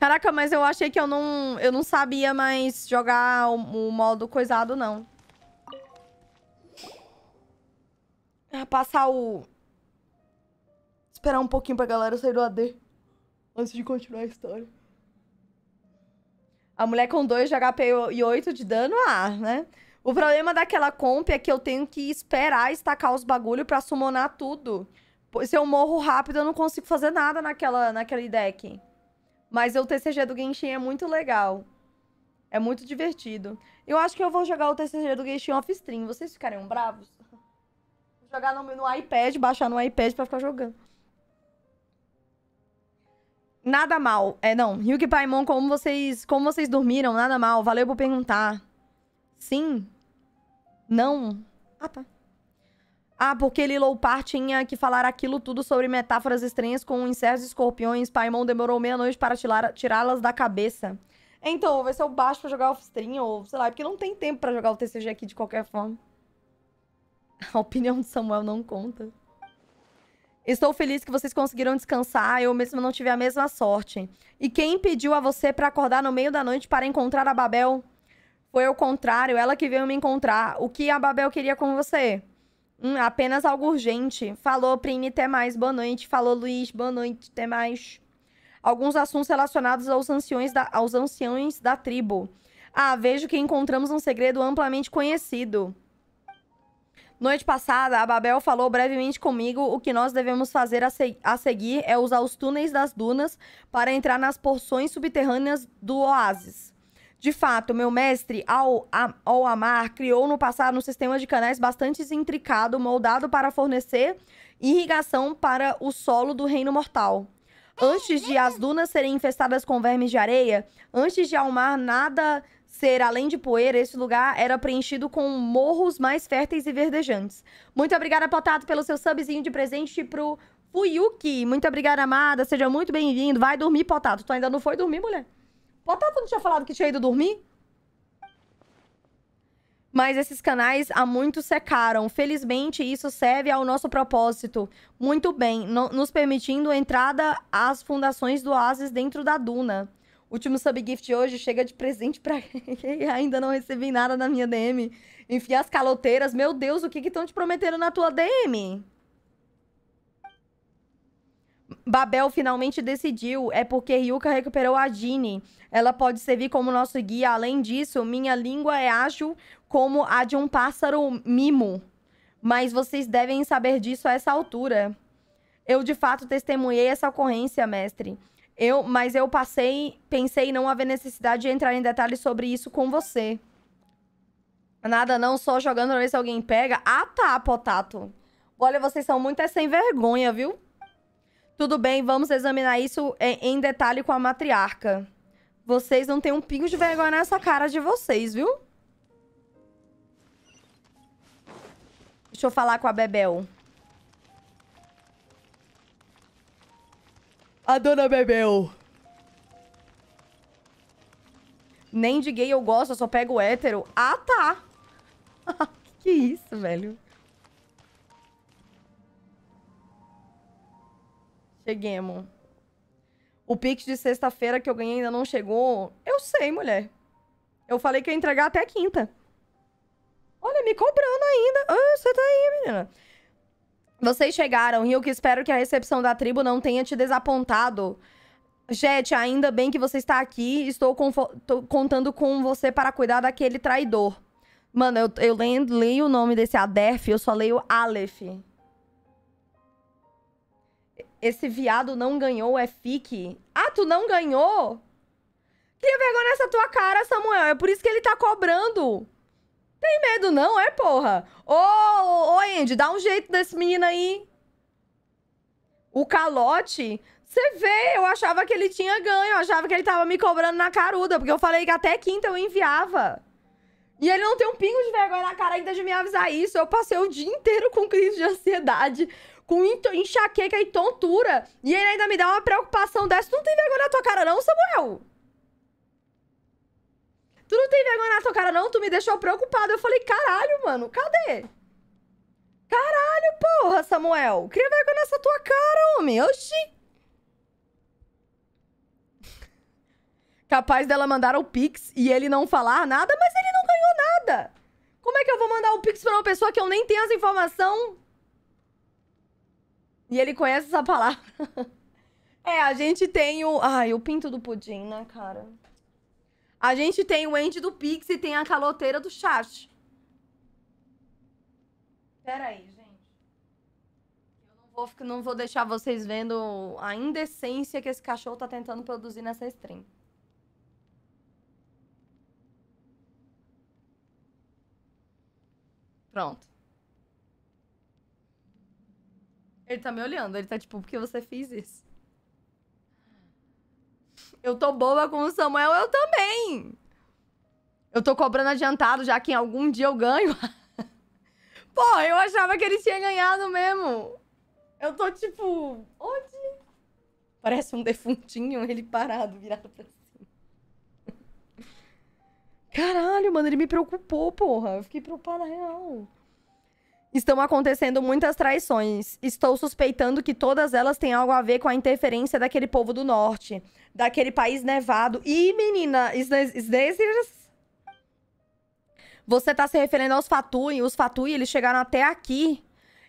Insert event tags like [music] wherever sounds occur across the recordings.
Caraca, mas eu achei que eu não, eu não sabia mais jogar o, o modo coisado, não. Ah, passar o... Esperar um pouquinho pra galera sair do AD. Antes de continuar a história. A mulher com 2 de HP e 8 de dano, ah, né? O problema daquela comp é que eu tenho que esperar estacar os bagulho pra summonar tudo. Se eu morro rápido, eu não consigo fazer nada naquela, naquele deck. Mas o TCG do Genshin é muito legal. É muito divertido. Eu acho que eu vou jogar o TCG do Genshin off-stream. Vocês ficariam bravos? Vou jogar no, no iPad, baixar no iPad pra ficar jogando. Nada mal. É, não. Ryuk Paimon, como vocês, como vocês dormiram? Nada mal. Valeu por perguntar. Sim? Não? Ah, tá. Ah, porque Lilou Par tinha que falar aquilo tudo sobre metáforas estranhas com insetos e escorpiões. Paimon demorou meia-noite para tirá-las da cabeça. Então, vai ser o baixo pra jogar off-stream ou sei lá, porque não tem tempo para jogar o TCG aqui de qualquer forma. [laughs] A opinião do Samuel não conta. Estou feliz que vocês conseguiram descansar, eu mesmo não tive a mesma sorte. E quem pediu a você para acordar no meio da noite para encontrar a Babel? Foi o contrário, ela que veio me encontrar. O que a Babel queria com você? Hum, apenas algo urgente. Falou, Prine, até mais. Boa noite. Falou, Luiz. Boa noite. Até mais. Alguns assuntos relacionados aos anciões da, aos anciões da tribo. Ah, vejo que encontramos um segredo amplamente conhecido. Noite passada, a Babel falou brevemente comigo o que nós devemos fazer a, se a seguir é usar os túneis das dunas para entrar nas porções subterrâneas do oásis. De fato, meu mestre, ao, ao amar, criou no passado um sistema de canais bastante intricado, moldado para fornecer irrigação para o solo do reino mortal. Antes de as dunas serem infestadas com vermes de areia, antes de Almar nada ser além de poeira, esse lugar era preenchido com morros mais férteis e verdejantes. Muito obrigada, Potato, pelo seu subzinho de presente pro Fuyuki. Muito obrigada, amada. Seja muito bem-vindo. Vai dormir, Potato. Tu ainda não foi dormir, mulher? Batata não tinha falado que tinha ido dormir? Mas esses canais há muito secaram. Felizmente, isso serve ao nosso propósito muito bem, no, nos permitindo entrada às fundações do Oasis dentro da Duna. último subgift hoje chega de presente para quem [laughs] ainda não recebi nada na minha DM. Enfim, as caloteiras. Meu Deus, o que estão te prometendo na tua DM? Babel finalmente decidiu, é porque Ryuka recuperou a Jine. Ela pode servir como nosso guia. Além disso, minha língua é ágil como a de um pássaro mimo. Mas vocês devem saber disso a essa altura. Eu de fato testemunhei essa ocorrência, mestre. Eu, mas eu passei, pensei não haver necessidade de entrar em detalhes sobre isso com você. Nada não, só jogando pra ver se alguém pega. Ah tá, potato. Olha, vocês são muito é sem vergonha, viu? Tudo bem, vamos examinar isso é, em detalhe com a matriarca. Vocês não têm um pingo de vergonha nessa cara de vocês, viu? Deixa eu falar com a Bebel. A dona Bebel. Nem de gay eu gosto, eu só pego hétero. Ah, tá. [laughs] que isso, velho. Cheguemos. O Pix de sexta-feira que eu ganhei ainda não chegou. Eu sei, mulher. Eu falei que ia entregar até quinta. Olha, me cobrando ainda. Ah, você tá aí, menina. Vocês chegaram e eu que espero que a recepção da tribo não tenha te desapontado. Jet, ainda bem que você está aqui. Estou contando com você para cuidar daquele traidor. Mano, eu, eu leio, leio o nome desse Aderf, eu só leio Aleph. Esse viado não ganhou é fique. Ah, tu não ganhou? Cria vergonha nessa tua cara, Samuel. É por isso que ele tá cobrando. Tem medo não, é porra? Ô, ô, Andy, dá um jeito desse menino aí. O calote... Você vê, eu achava que ele tinha ganho, eu achava que ele tava me cobrando na caruda, porque eu falei que até quinta eu enviava. E ele não tem um pingo de vergonha na cara ainda de me avisar isso. Eu passei o dia inteiro com crise de ansiedade com enxaqueca e tontura. E ele ainda me dá uma preocupação dessa. Tu não tem vergonha na tua cara, não, Samuel? Tu não tem vergonha na tua cara, não? Tu me deixou preocupado. Eu falei, caralho, mano, cadê? Caralho, porra, Samuel. Cria vergonha nessa tua cara, homem. Oxi. Capaz dela mandar o Pix e ele não falar nada, mas ele não ganhou nada. Como é que eu vou mandar o Pix pra uma pessoa que eu nem tenho as informações? E ele conhece essa palavra. [laughs] é, a gente tem o. Ai, o pinto do pudim, né, cara? A gente tem o Andy do Pix e tem a caloteira do chat. Peraí, gente. Eu não vou, não vou deixar vocês vendo a indecência que esse cachorro tá tentando produzir nessa stream. Pronto. Ele tá me olhando, ele tá tipo, por que você fez isso? Eu tô boba com o Samuel, eu também! Eu tô cobrando adiantado, já que em algum dia eu ganho. [laughs] Pô, eu achava que ele tinha ganhado mesmo. Eu tô tipo, onde? Parece um defuntinho, ele parado, virado pra cima. [laughs] Caralho, mano, ele me preocupou, porra. Eu fiquei preocupada real. Estão acontecendo muitas traições. Estou suspeitando que todas elas têm algo a ver com a interferência daquele povo do norte, daquele país nevado. Ih, menina, Snezers. Você está se referindo aos Fatui. Os Fatui, eles chegaram até aqui.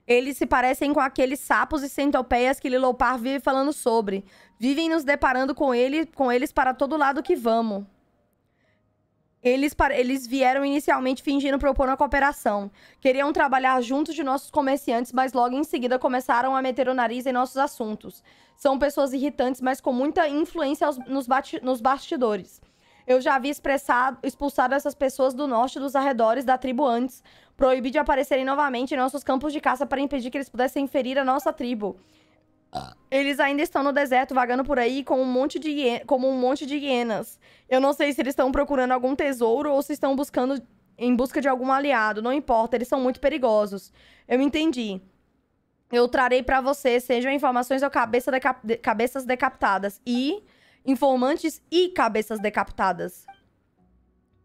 Eles se parecem com aqueles sapos e centopeias que Lilopar vive falando sobre. Vivem nos deparando com, ele, com eles para todo lado que vamos. Eles, eles vieram inicialmente fingindo propor uma cooperação. Queriam trabalhar junto de nossos comerciantes, mas logo em seguida começaram a meter o nariz em nossos assuntos. São pessoas irritantes, mas com muita influência nos, nos bastidores. Eu já havia expulsado essas pessoas do norte dos arredores da tribo antes, proibi de aparecerem novamente em nossos campos de caça para impedir que eles pudessem ferir a nossa tribo. Eles ainda estão no deserto, vagando por aí com um monte de como um monte de hienas. Eu não sei se eles estão procurando algum tesouro ou se estão buscando em busca de algum aliado. Não importa, eles são muito perigosos. Eu entendi. Eu trarei para você, sejam informações ou cabeça cabeças decapitadas. E informantes e cabeças decapitadas.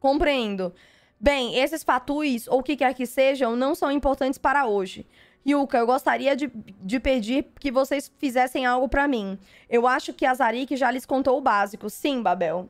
Compreendo. Bem, esses fatuis, ou o que quer que sejam, não são importantes para hoje. Yuka, eu gostaria de, de pedir que vocês fizessem algo para mim. Eu acho que a Zarik já lhes contou o básico. Sim, Babel.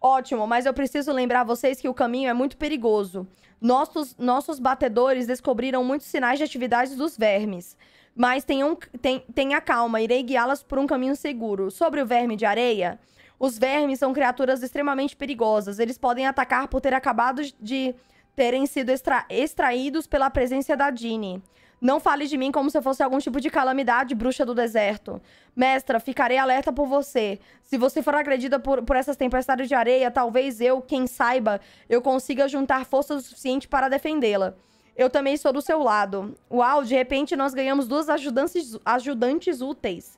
Ótimo, mas eu preciso lembrar vocês que o caminho é muito perigoso. Nossos, nossos batedores descobriram muitos sinais de atividades dos vermes. Mas tenham, ten, tenha calma, irei guiá-las por um caminho seguro. Sobre o verme de areia, os vermes são criaturas extremamente perigosas. Eles podem atacar por ter acabado de terem sido extra, extraídos pela presença da Dini. Não fale de mim como se eu fosse algum tipo de calamidade, bruxa do deserto. Mestra, ficarei alerta por você. Se você for agredida por, por essas tempestades de areia, talvez eu, quem saiba, eu consiga juntar força o suficiente para defendê-la. Eu também sou do seu lado. Uau, de repente nós ganhamos duas ajudantes, ajudantes úteis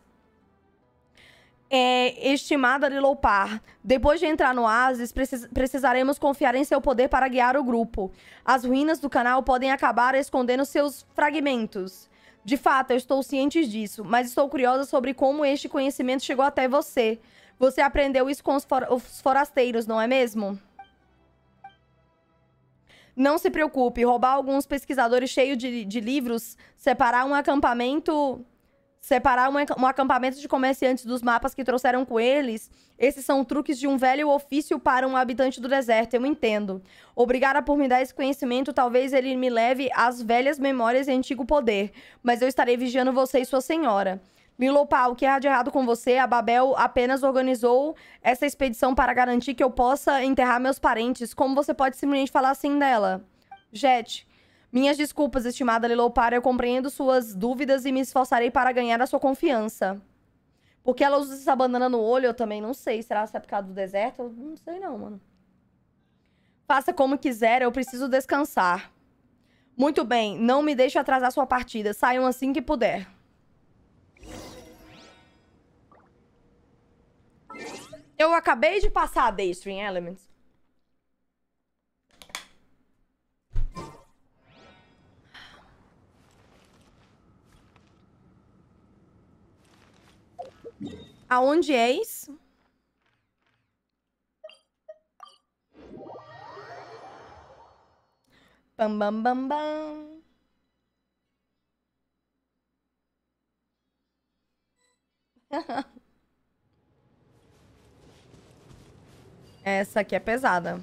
é, estimada Lilopar. Depois de entrar no oásis, precis precisaremos confiar em seu poder para guiar o grupo. As ruínas do canal podem acabar escondendo seus fragmentos. De fato, eu estou ciente disso, mas estou curiosa sobre como este conhecimento chegou até você. Você aprendeu isso com os, for os forasteiros, não é mesmo? Não se preocupe, roubar alguns pesquisadores cheios de, de livros, separar um acampamento separar um, acampamento de comerciantes dos mapas que trouxeram com eles. Esses são truques de um velho ofício para um habitante do deserto, eu entendo. Obrigada por me dar esse conhecimento, talvez ele me leve às velhas memórias e antigo poder. Mas eu estarei vigiando você e sua senhora. Milopau, o que há de errado com você? A Babel apenas organizou essa expedição para garantir que eu possa enterrar meus parentes. Como você pode simplesmente falar assim dela? Jet, minhas desculpas, estimada Liloupara, eu compreendo suas dúvidas e me esforçarei para ganhar a sua confiança. Porque ela usa essa banana no olho, eu também não sei. Será que é por causa do deserto? Eu não sei não, mano. Faça como quiser, eu preciso descansar. Muito bem, não me deixe atrasar sua partida. Saiam assim que puder. Eu acabei de passar a Daystream Elements. Aonde é isso? Bam, bam, bam, bam. [laughs] Essa aqui é pesada.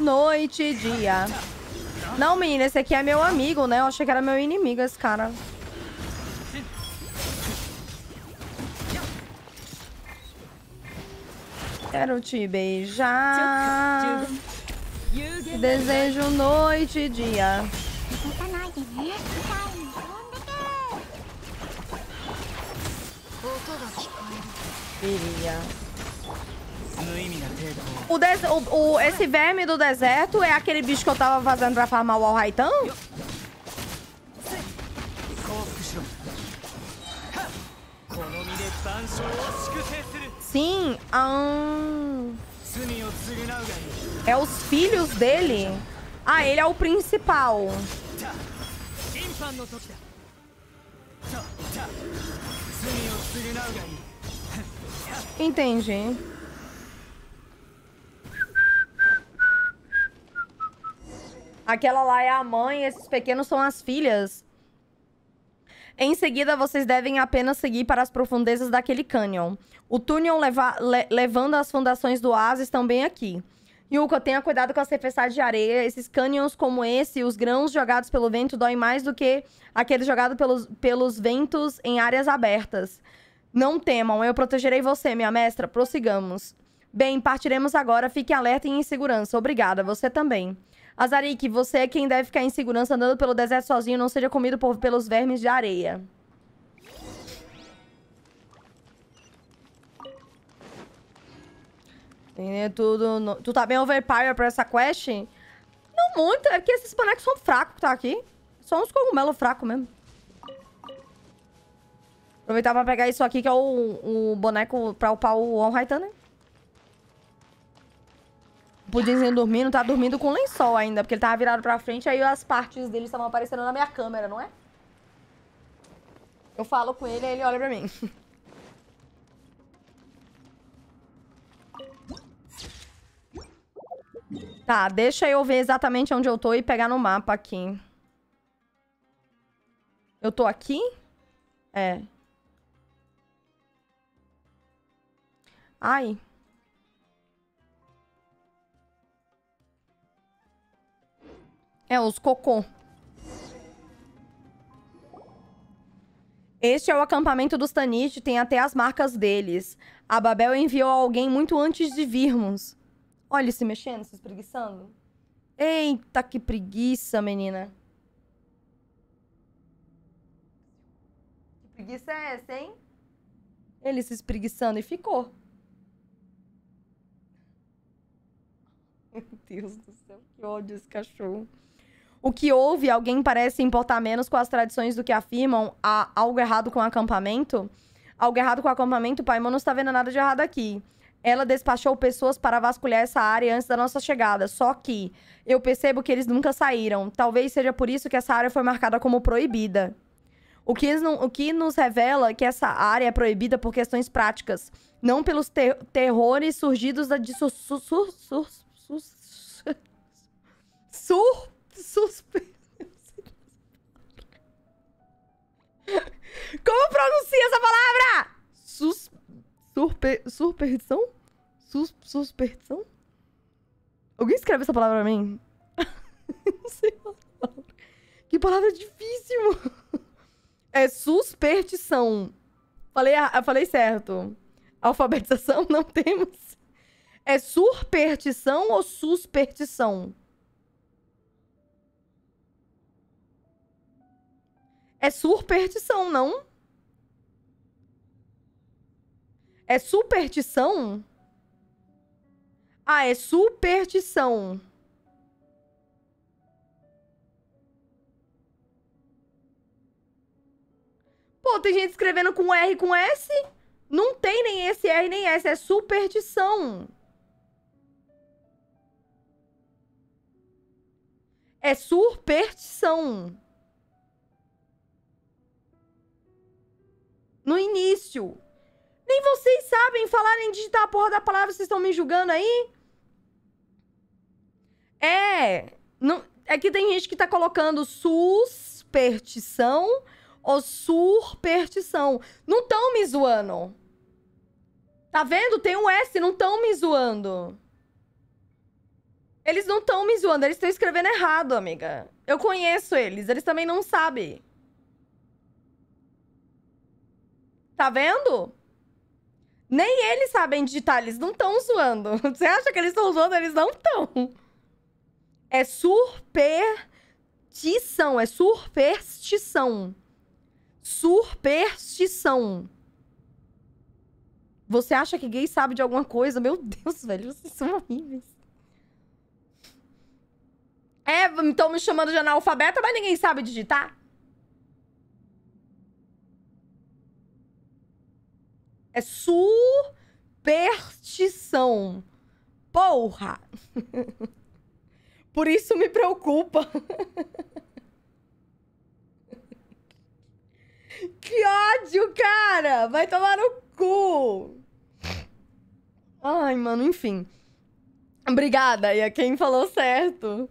Noite e dia. Não, menina, esse aqui é meu amigo, né? Eu achei que era meu inimigo esse cara. Quero te beijar. Desejo noite e dia. Queria. O, des o, o esse verme do deserto é aquele bicho que eu tava fazendo pra farmar o Alraitan? Sim, um... É os filhos dele? Ah, ele é o principal. Entendi. Aquela lá é a mãe, esses pequenos são as filhas. Em seguida, vocês devem apenas seguir para as profundezas daquele cânion. O túnel leva le levando as fundações do asa estão bem aqui. Yuka, tenha cuidado com as tempestades de areia. Esses cânions como esse, os grãos jogados pelo vento doem mais do que aqueles jogados pelos, pelos ventos em áreas abertas. Não temam, eu protegerei você, minha mestra. Prossigamos. Bem, partiremos agora. Fique alerta e em segurança. Obrigada, você também. Azarique, você é quem deve ficar em segurança andando pelo deserto sozinho, não seja comido por, pelos vermes de areia. Entendeu? Tudo no... Tu tá bem overpower pra essa quest? Não muito, é que esses bonecos são fracos que tá aqui. Só uns cogumelos fracos mesmo. Aproveitar pra pegar isso aqui, que é o, o boneco pra upar o One Raitana. Né? Pudimzinho dormindo, tá dormindo com lençol ainda, porque ele tava virado pra frente, aí as partes dele estavam aparecendo na minha câmera, não é? Eu falo com ele, aí ele olha pra mim. [laughs] Tá, deixa eu ver exatamente onde eu tô e pegar no mapa aqui. Eu tô aqui? É. Ai. É, os cocô. Este é o acampamento dos Tanit, tem até as marcas deles. A Babel enviou alguém muito antes de virmos. Olha ele se mexendo, se espreguiçando. Eita, que preguiça, menina. Que preguiça é essa, hein? Ele se espreguiçando e ficou. [laughs] Meu Deus do céu, que ódio esse cachorro. O que houve, alguém parece importar menos com as tradições do que afirmam há algo errado com o acampamento? Algo errado com o acampamento? Paimon não está vendo nada de errado aqui. Ela despachou pessoas para vasculhar essa área antes da nossa chegada. Só que eu percebo que eles nunca saíram. Talvez seja por isso que essa área foi marcada como proibida. O que, não, o que nos revela que essa área é proibida por questões práticas, não pelos ter, terrores surgidos da de sur, sur, sur, sur, sur Suspense. Como pronuncia essa palavra? Sus... Surpe... Surperdição? Sus... Susperdição? Alguém escreve essa palavra pra mim? [laughs] Não sei palavra. Que palavra difícil, mano. É susperdição. Falei, falei certo. Alfabetização [laughs] não temos. É superstição ou suspertição? É superstição, não? É superstição? Ah, é superstição. Pô, tem gente escrevendo com R com S? Não tem nem esse R nem S, é superstição. É superstição. No início. Nem vocês sabem falar nem digitar a porra da palavra, vocês estão me julgando aí? É. Não, é que tem gente que tá colocando suspertição ou superstição. Não tão me zoando. Tá vendo? Tem um S, não tão me zoando. Eles não estão me zoando, eles estão escrevendo errado, amiga. Eu conheço eles, eles também não sabem. Tá vendo? Nem eles sabem digitar, eles não estão zoando. [laughs] Você acha que eles estão zoando? Eles não estão. É superstição, é superstição. Superstição. Você acha que gay sabe de alguma coisa? Meu Deus, velho, vocês são horríveis. É, estão me chamando de analfabeta, mas ninguém sabe digitar? É superstição. Porra! Por isso me preocupa. Que ódio, cara! Vai tomar no cu! Ai, mano, enfim. Obrigada e a é quem falou certo.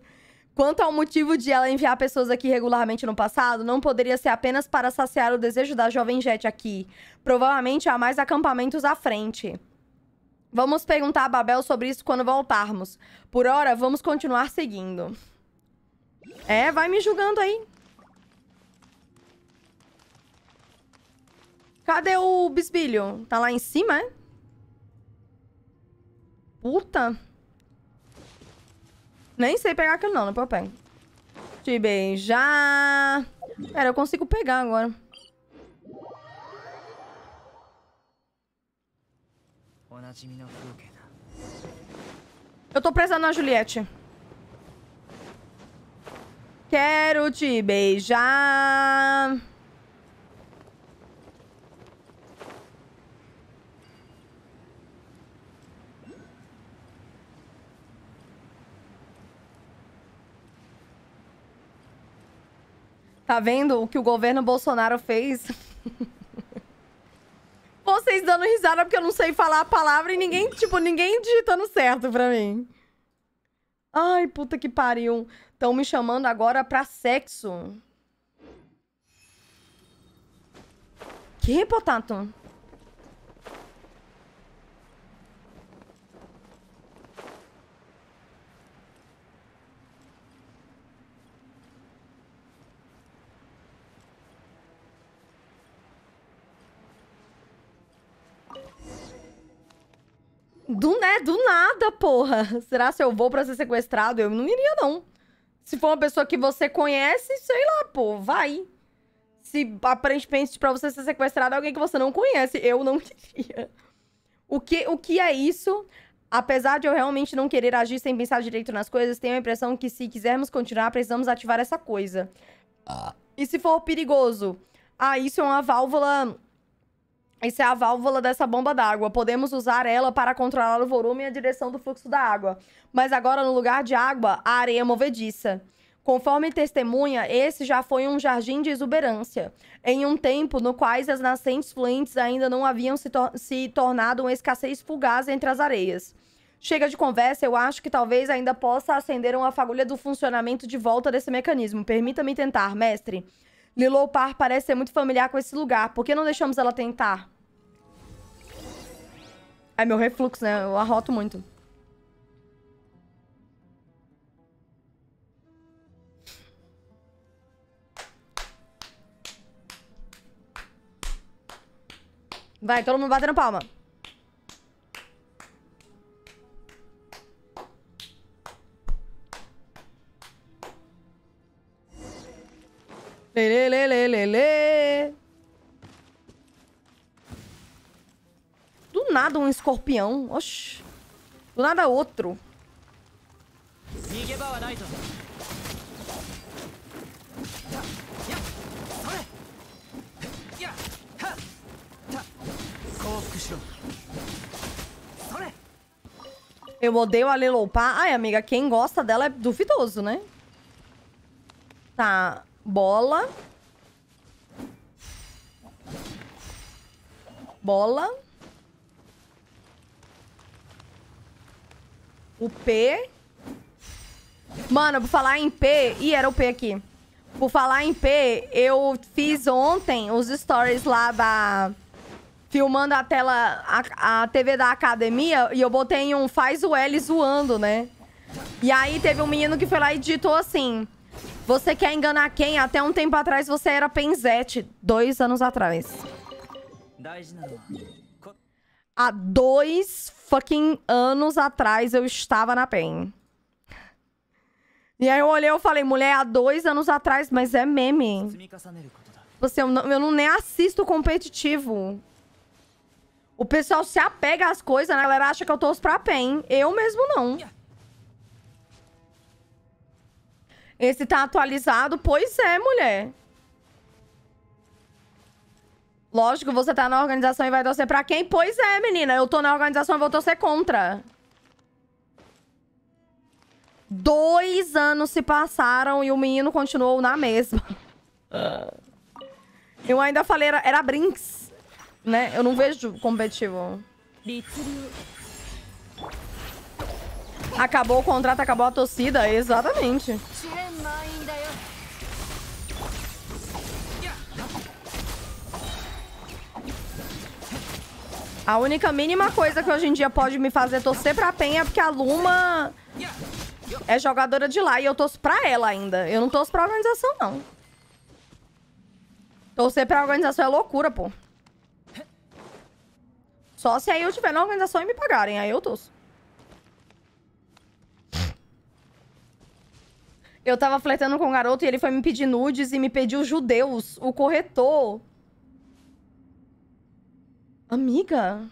Quanto ao motivo de ela enviar pessoas aqui regularmente no passado, não poderia ser apenas para saciar o desejo da jovem Jet aqui. Provavelmente há mais acampamentos à frente. Vamos perguntar a Babel sobre isso quando voltarmos. Por hora, vamos continuar seguindo. É, vai me julgando aí. Cadê o bisbilho? Tá lá em cima, é? Puta. Nem sei pegar aquilo não, né, eu pego. Te beijar. Pera, eu consigo pegar agora. Eu tô presa na Juliette. Quero te beijar. Tá vendo o que o governo Bolsonaro fez? [laughs] Vocês dando risada porque eu não sei falar a palavra e ninguém, tipo, ninguém digitando certo pra mim. Ai, puta que pariu. Estão me chamando agora pra sexo. Que, potato? Do, né, do nada, porra. Será se eu vou pra ser sequestrado? Eu não iria, não. Se for uma pessoa que você conhece, sei lá, pô, vai. Se aparentemente pra você ser sequestrado é alguém que você não conhece, eu não [laughs] iria. O que, o que é isso? Apesar de eu realmente não querer agir sem pensar direito nas coisas, tenho a impressão que se quisermos continuar, precisamos ativar essa coisa. Ah. E se for perigoso? Ah, isso é uma válvula essa é a válvula dessa bomba d'água. Podemos usar ela para controlar o volume e a direção do fluxo da água. Mas agora, no lugar de água, a areia é movediça. Conforme testemunha, esse já foi um jardim de exuberância, em um tempo no quais as nascentes fluentes ainda não haviam se, tor se tornado uma escassez fugaz entre as areias. Chega de conversa, eu acho que talvez ainda possa acender uma fagulha do funcionamento de volta desse mecanismo. Permita-me tentar, mestre. Liloupar parece ser muito familiar com esse lugar. Por que não deixamos ela tentar? É meu refluxo, né? Eu arroto muito. Vai, todo mundo batendo palma. Lê, lê, lê, lê, lê, lê. Do nada um escorpião. Oxi. Do nada outro. Eu odeio a Lelopá. Ai, amiga, quem gosta dela é duvidoso, né? Tá. Bola. Bola. O P. Mano, por falar em P... Ih, era o P aqui. Por falar em P, eu fiz ontem os stories lá da... Filmando a tela, a, a TV da academia, e eu botei um faz o L zoando, né? E aí teve um menino que foi lá e digitou assim... Você quer enganar quem? Até um tempo atrás você era Penzete. Dois anos atrás. Há dois fucking anos atrás eu estava na PEN. E aí eu olhei e falei, mulher, há dois anos atrás, mas é meme. Você, eu, não, eu não nem assisto competitivo. O pessoal se apega às coisas, né? A galera acha que eu torço pra PEN. Eu mesmo não. Esse tá atualizado? Pois é, mulher. Lógico, você tá na organização e vai torcer pra quem? Pois é, menina. Eu tô na organização e vou torcer contra. Dois anos se passaram e o menino continuou na mesma. Ah. Eu ainda falei, era, era Brinks. Né? Eu não vejo competitivo. Acabou o contrato, acabou a torcida. Exatamente. Exatamente. A única mínima coisa que hoje em dia pode me fazer torcer pra Penha é porque a Luma é jogadora de lá e eu torço pra ela ainda. Eu não torço pra organização, não. Torcer pra organização é loucura, pô. Só se aí eu tiver na organização e me pagarem, aí eu torço. Eu tava flertando com um garoto e ele foi me pedir nudes e me pediu judeus. O corretor Amiga?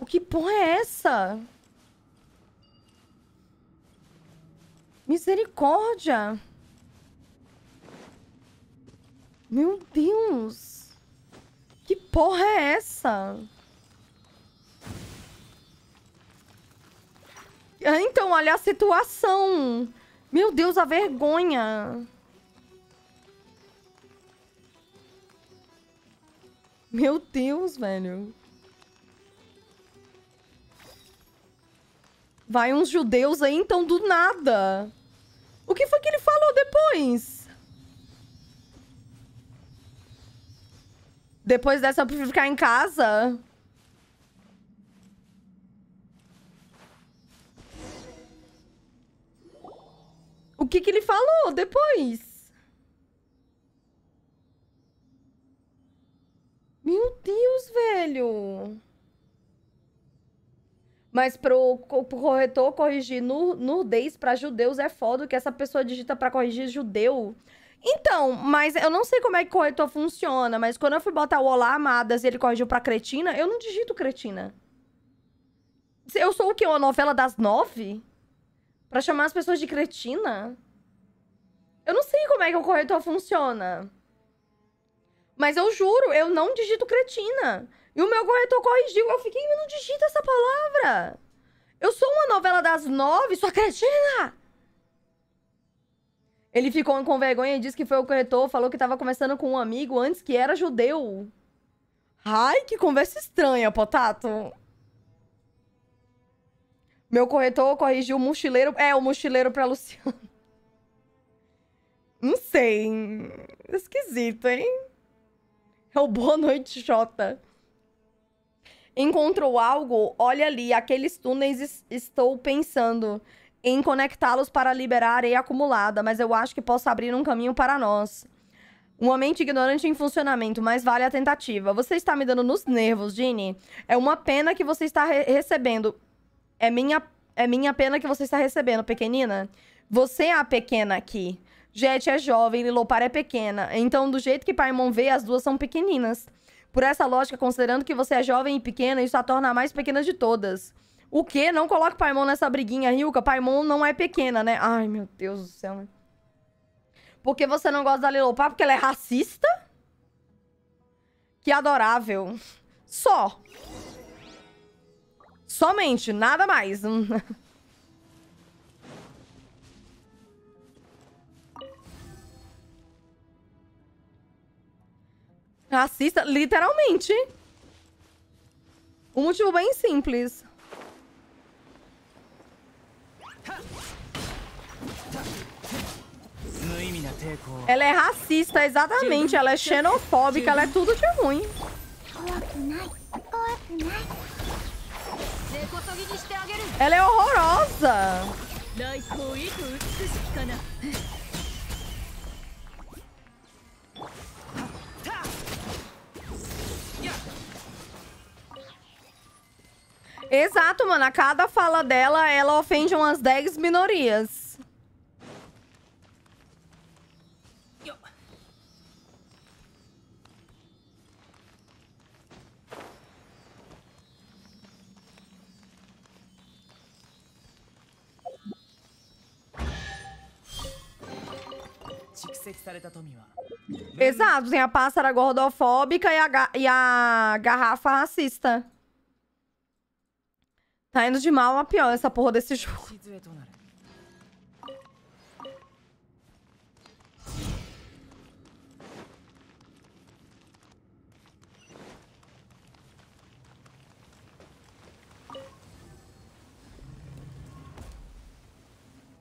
O que porra é essa? Misericórdia! Meu Deus! Que porra é essa? Ah, então, olha a situação. Meu Deus, a vergonha. Meu Deus, velho. Vai uns judeus aí, então, do nada. O que foi que ele falou depois? Depois dessa, eu prefiro ficar em casa. O que que ele falou depois? Meu Deus, velho! Mas pro, pro corretor corrigir nu, nudez para judeus é foda que essa pessoa digita para corrigir judeu. Então, mas eu não sei como é que o corretor funciona, mas quando eu fui botar o Olá Amadas e ele corrigiu pra cretina, eu não digito cretina. Eu sou o quê? Uma novela das nove? Pra chamar as pessoas de cretina? Eu não sei como é que o corretor funciona. Mas eu juro, eu não digito cretina. E o meu corretor corrigiu. Eu fiquei, eu não digito essa palavra. Eu sou uma novela das nove, sua cretina! Ele ficou com vergonha e disse que foi o corretor, falou que estava conversando com um amigo antes que era judeu. Ai, que conversa estranha, Potato. Meu corretor corrigiu o mochileiro. É, o mochileiro pra Luciano. Não sei. Esquisito, hein? [laughs] É o Boa Noite Jota. Encontrou algo? Olha ali, aqueles túneis es estou pensando em conectá-los para liberar areia acumulada, mas eu acho que posso abrir um caminho para nós. Uma mente ignorante em funcionamento, mas vale a tentativa. Você está me dando nos nervos, Ginny. É uma pena que você está re recebendo. É minha, é minha pena que você está recebendo, pequenina. Você é a pequena aqui. Jet é jovem, Lilopar é pequena. Então, do jeito que Paimon vê, as duas são pequeninas. Por essa lógica, considerando que você é jovem e pequena, isso a torna a mais pequena de todas. O quê? Não coloque Paimon nessa briguinha, Ryuka. Paimon não é pequena, né? Ai, meu Deus do céu. Né? Porque você não gosta da Lilopar? Porque ela é racista? Que adorável. Só. Somente, nada mais. [laughs] Racista, literalmente. Um motivo bem simples. Ela é racista, exatamente. Ela é xenofóbica, ela é tudo de ruim. Ela é horrorosa. Exato, mano. A cada fala dela, ela ofende umas 10 minorias. Exato, tem a pássara gordofóbica e a, e a garrafa racista. Tá indo de mal a pior essa porra desse jogo.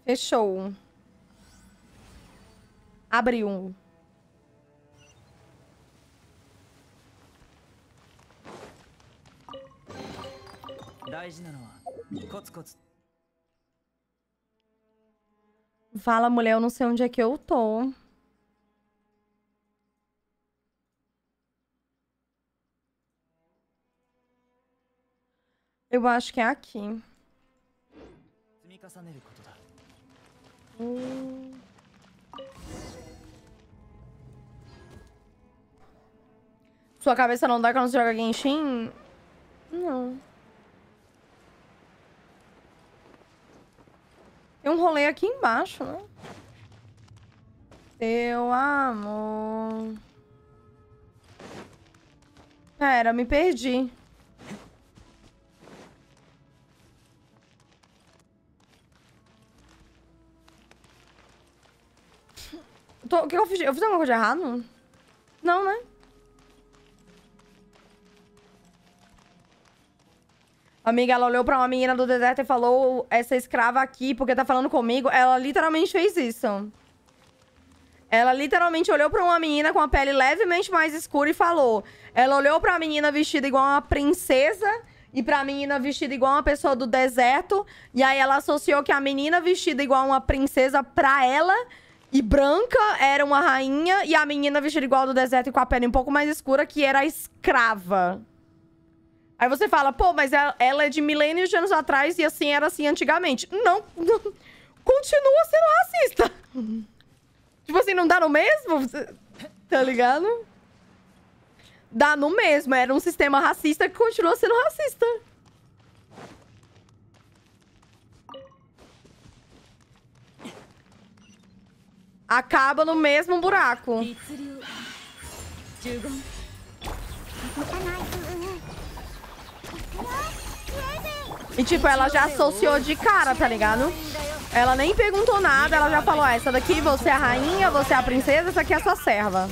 Fechou. Abriu. Fala, mulher, eu não sei onde é que eu tô. Eu acho que é aqui. Hum. Sua cabeça não dá quando você joga Genshin? Não. Tem um rolê aqui embaixo, né? Teu amor. Pera, me perdi. Tô, o que eu fiz? Eu fiz alguma coisa errada? Não, né? Amiga, ela olhou pra uma menina do deserto e falou: Essa escrava aqui, porque tá falando comigo. Ela literalmente fez isso. Ela literalmente olhou pra uma menina com a pele levemente mais escura e falou. Ela olhou pra menina vestida igual uma princesa e pra menina vestida igual uma pessoa do deserto. E aí ela associou que a menina vestida igual uma princesa pra ela e branca era uma rainha. E a menina vestida igual do deserto e com a pele um pouco mais escura, que era escrava. Aí você fala, pô, mas é, ela é de milênios de anos atrás e assim era assim antigamente. Não, não continua sendo racista. Tipo assim, não dá no mesmo? Tá ligado? Dá no mesmo. Era um sistema racista que continua sendo racista. Acaba no mesmo buraco. E, tipo, ela já associou de cara, tá ligado? Ela nem perguntou nada, ela já falou, ah, essa daqui você é a rainha, você é a princesa, essa aqui é a sua serva.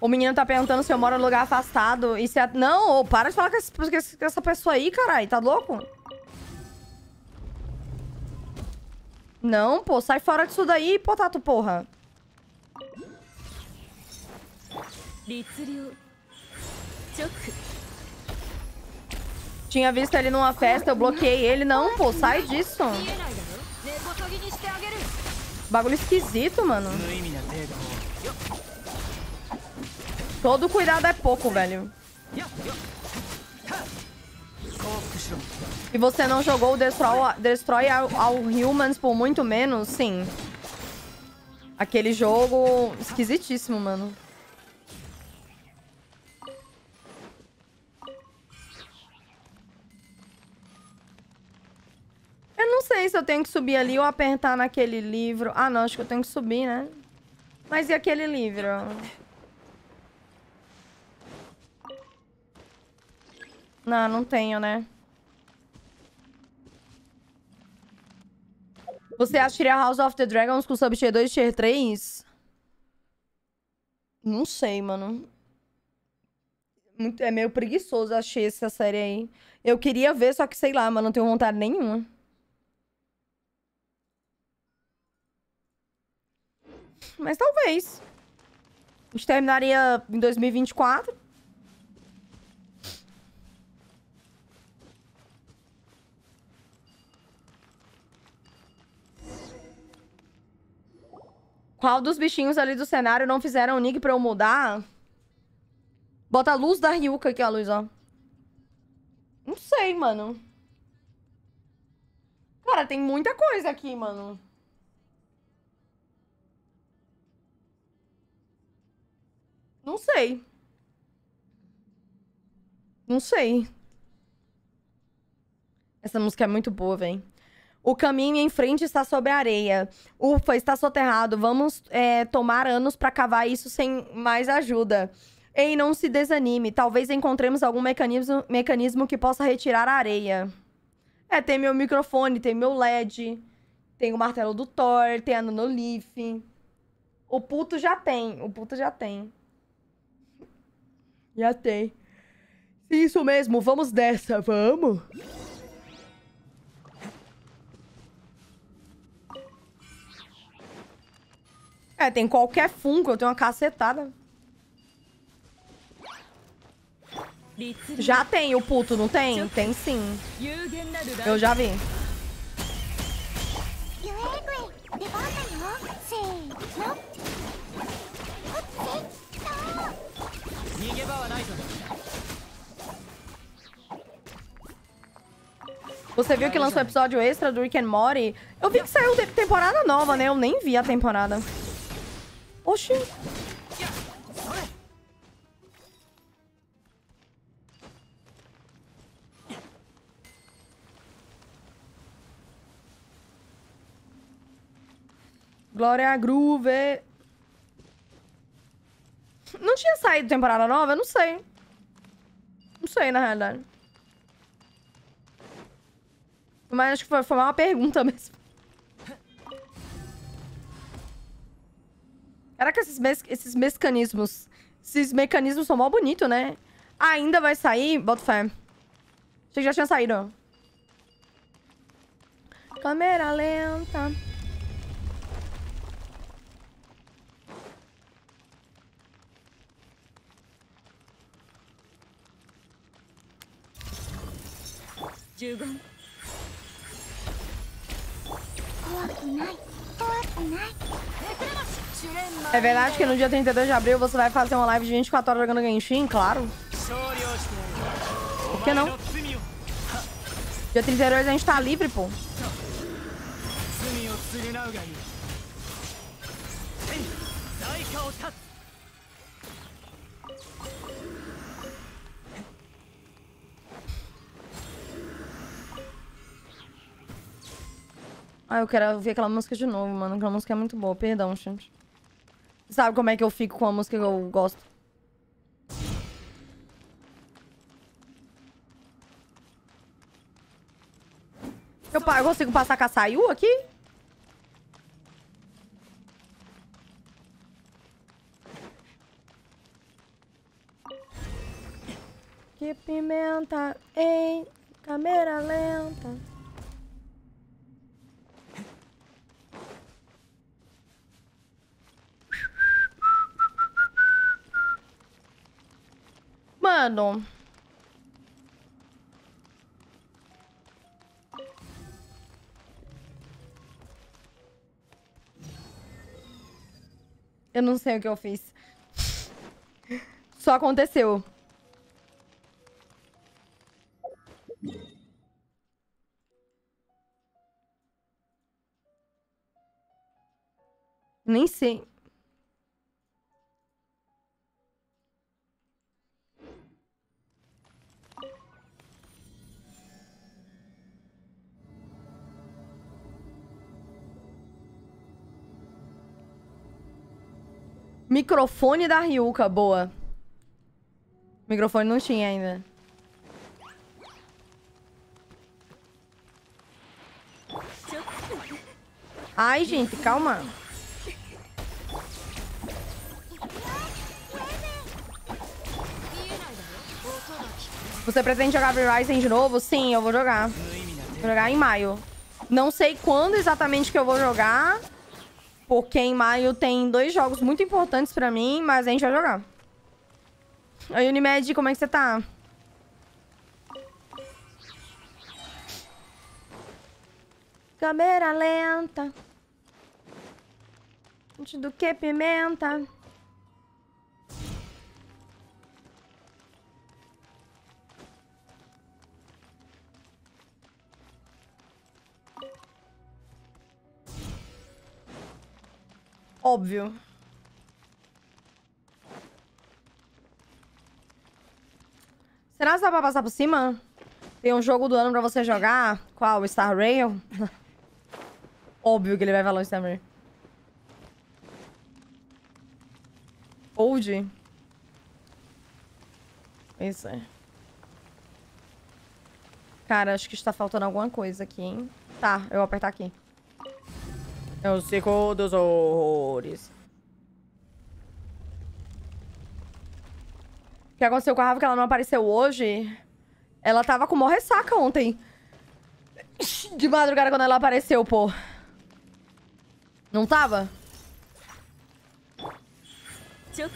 O menino tá perguntando se eu moro em lugar afastado e se... Não, para de falar com essa pessoa aí, caralho, tá louco? Não, pô, sai fora disso daí, potato, porra. Tinha visto ele numa festa, eu bloqueei ele. Não, pô, sai disso. Bagulho esquisito, mano. Todo cuidado é pouco, velho. E você não jogou o Destroy, Destroy All Humans por muito menos? Sim. Aquele jogo esquisitíssimo, mano. Eu não sei se eu tenho que subir ali ou apertar naquele livro. Ah, não, acho que eu tenho que subir, né? Mas e aquele livro? Não, não tenho, né? Você acha House of the Dragons com sub tier 2 e tier 3? Não sei, mano. Muito, é meio preguiçoso, achei essa série aí. Eu queria ver, só que sei lá, mas não tenho vontade nenhuma. Mas talvez. A gente terminaria em 2024. Qual dos bichinhos ali do cenário não fizeram o nick pra eu mudar? Bota a luz da Ryuka aqui, ó, luz, ó. Não sei, mano. Cara, tem muita coisa aqui, mano. Não sei. Não sei. Essa música é muito boa, velho. O caminho em frente está sobre a areia. Ufa, está soterrado. Vamos é, tomar anos para cavar isso sem mais ajuda. Ei, não se desanime. Talvez encontremos algum mecanismo, mecanismo que possa retirar a areia. É, tem meu microfone, tem meu LED, tem o martelo do Thor, tem a Nanolif. O puto já tem, o puto já tem. Já tem. Isso mesmo, vamos dessa, vamos? É, tem qualquer funko, eu tenho uma cacetada. Já tem o puto, não tem? Tem sim. Eu já vi. Você viu que lançou episódio extra do Rick and Morty? Eu vi que saiu temporada nova, né? Eu nem vi a temporada. Oxi. Glória Groove. Não tinha saído temporada nova? Eu não sei. Não sei, na realidade. Mas acho que foi, foi uma pergunta [laughs] mesmo. Caraca, esses, mes esses mecanismos. Esses mecanismos são mó bonito, né? Ainda vai sair? Bota fé. Achei que já tinha saído. Câmera lenta. Diga. 怖くない。怖くない。é verdade que no dia 32 de abril você vai fazer uma live de 24 horas jogando Genshin? Claro. Por que não? Dia 32 a gente tá livre, pô. Ah, eu quero ver aquela música de novo, mano. Aquela música é muito boa. Perdão, gente. Sabe como é que eu fico com a música que eu gosto? Eu, eu consigo passar com a Sayu aqui? Que pimenta em câmera lenta. Mano... Eu não sei o que eu fiz. Só aconteceu. Nem sei. Microfone da Ryuka, boa. Microfone não tinha ainda. Ai, gente, calma. Você pretende jogar Verizon de novo? Sim, eu vou jogar. Vou jogar em maio. Não sei quando exatamente que eu vou jogar, porque tipo, em maio tem dois jogos muito importantes pra mim, mas a gente vai jogar. Aí, Unimed, como é que você tá? Câmera lenta. Antes do que pimenta. Óbvio. Será que dá pra passar por cima? Tem um jogo do ano pra você jogar? Qual? Star Rail? [laughs] Óbvio que ele vai falar o Star Rail. Old? Isso é. Cara, acho que está faltando alguma coisa aqui, hein? Tá, eu vou apertar aqui. É o ciclo dos horrores. O que aconteceu com a Rafa que ela não apareceu hoje? Ela tava com mó ressaca ontem. De madrugada quando ela apareceu, pô. Não tava? Choc,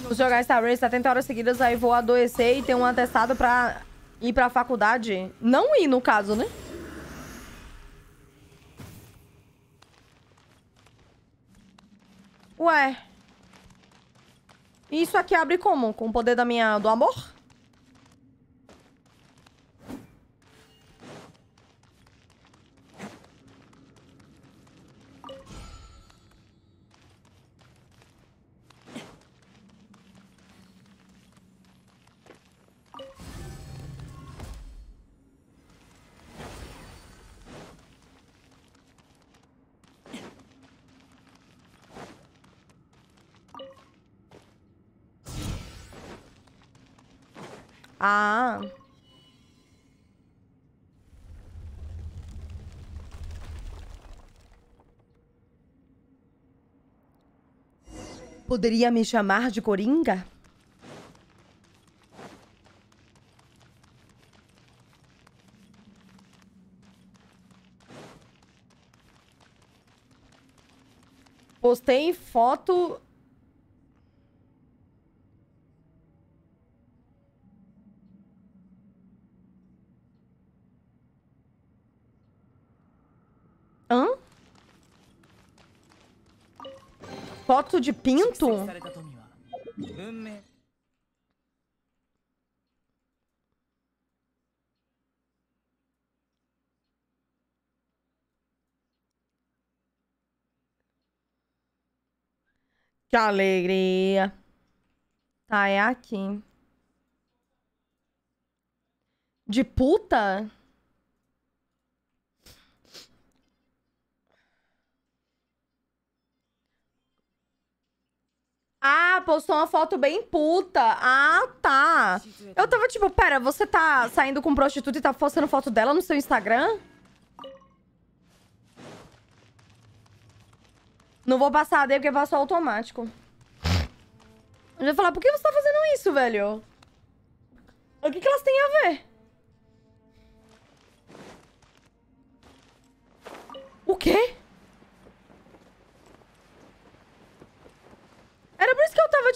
Vou jogar Star Race 70 horas seguidas, aí vou adoecer e ter um atestado pra ir pra faculdade. Não ir, no caso, né? Ué. Isso aqui abre como? Com o poder da minha... do amor? Ah. Poderia me chamar de Coringa? Postei foto Foto de pinto? Que alegria. Tá, é aqui. De puta? Ah, postou uma foto bem puta. Ah, tá. Eu tava tipo, pera, você tá saindo com prostituta e tá postando foto dela no seu Instagram? Não vou passar AD porque passou automático. Eu ia falar, por que você tá fazendo isso, velho? O que, que elas têm a ver?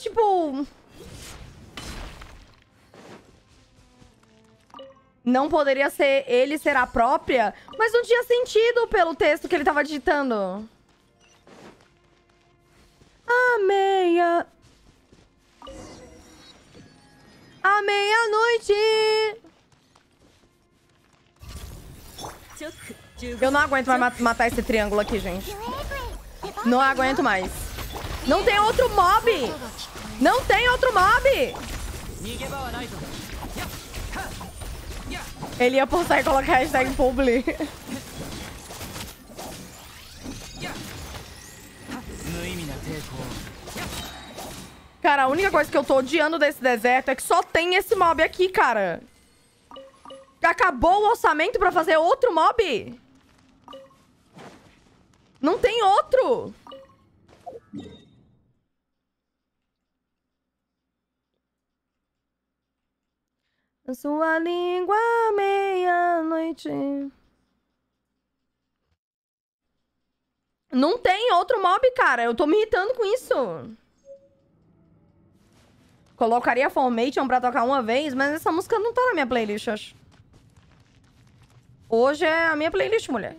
tipo... Não poderia ser ele ser a própria? Mas não tinha sentido pelo texto que ele tava digitando. A meia... A meia-noite! Eu não aguento mais matar esse triângulo aqui, gente. Não aguento mais. Não tem outro mob! Não tem outro mob! Ele ia postar e colocar hashtag publi. Cara, a única coisa que eu tô odiando desse deserto é que só tem esse mob aqui, cara. Acabou o orçamento pra fazer outro mob? Não tem outro! sua língua meia-noite. Não tem outro mob, cara. Eu tô me irritando com isso. Colocaria Formation pra tocar uma vez, mas essa música não tá na minha playlist, acho. Hoje é a minha playlist, mulher.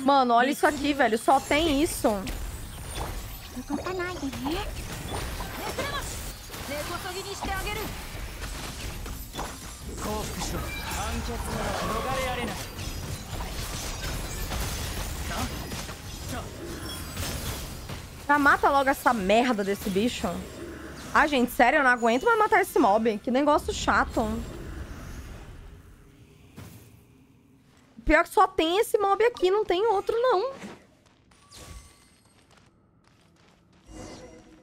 Mano, olha isso aqui, velho. Só tem isso. Já mata logo essa merda desse bicho. Ah, gente, sério, eu não aguento mais matar esse mob. Que negócio chato. pior que só tem esse mob aqui, não tem outro, não.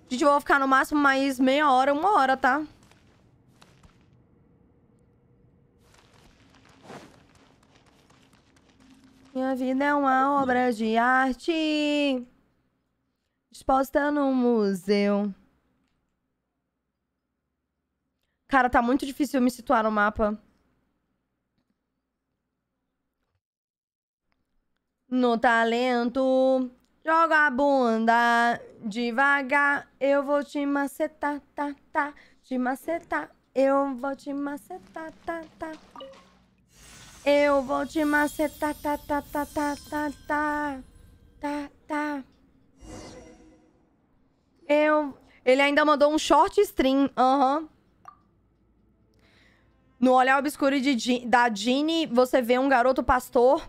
Gente, eu vou ficar no máximo mais meia hora, uma hora, tá? Minha vida é uma obra de arte exposta no museu. Cara, tá muito difícil eu me situar no mapa. no talento. Joga a bunda devagar, eu vou te macetar, tá, tá. Te macetar, eu vou te macetar, tá, tá. Eu vou te macetar, tá, tá, tá, tá, tá, tá, tá, tá. Eu... Ele ainda mandou um short stream, aham. Uhum. No Olhar Obscuro de, da Jeannie, você vê um garoto pastor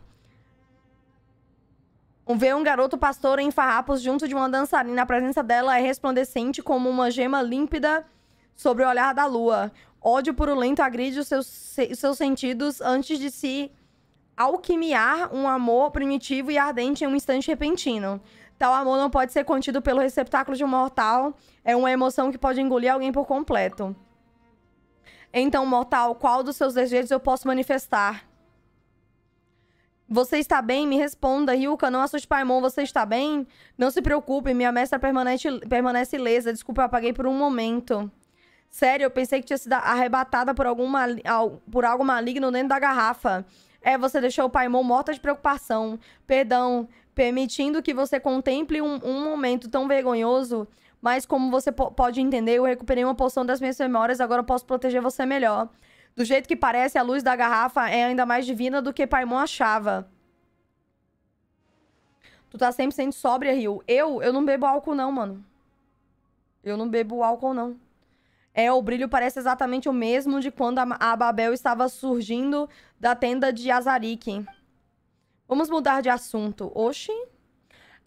Ver um garoto pastor em farrapos junto de uma dançarina, a presença dela é resplandecente como uma gema límpida sobre o olhar da lua. Ódio purulento agride os seus, os seus sentidos antes de se alquimiar um amor primitivo e ardente em um instante repentino. Tal amor não pode ser contido pelo receptáculo de um mortal. É uma emoção que pode engolir alguém por completo. Então, mortal, qual dos seus desejos eu posso manifestar? Você está bem? Me responda, Ryuka. Não assuste Paimon, você está bem? Não se preocupe, minha mestra permanece, permanece ilesa. Desculpa, eu apaguei por um momento. Sério, eu pensei que tinha sido arrebatada por, alguma, por algo maligno dentro da garrafa. É, você deixou o Paimon morta de preocupação. Perdão, permitindo que você contemple um, um momento tão vergonhoso. Mas como você pode entender, eu recuperei uma porção das minhas memórias, agora eu posso proteger você melhor. Do jeito que parece, a luz da garrafa é ainda mais divina do que Paimon achava. Tu tá sempre sendo sóbria, Rio. Eu, eu não bebo álcool não, mano. Eu não bebo álcool não. É, o brilho parece exatamente o mesmo de quando a, Babel estava surgindo da tenda de Azarique. Vamos mudar de assunto. Oxi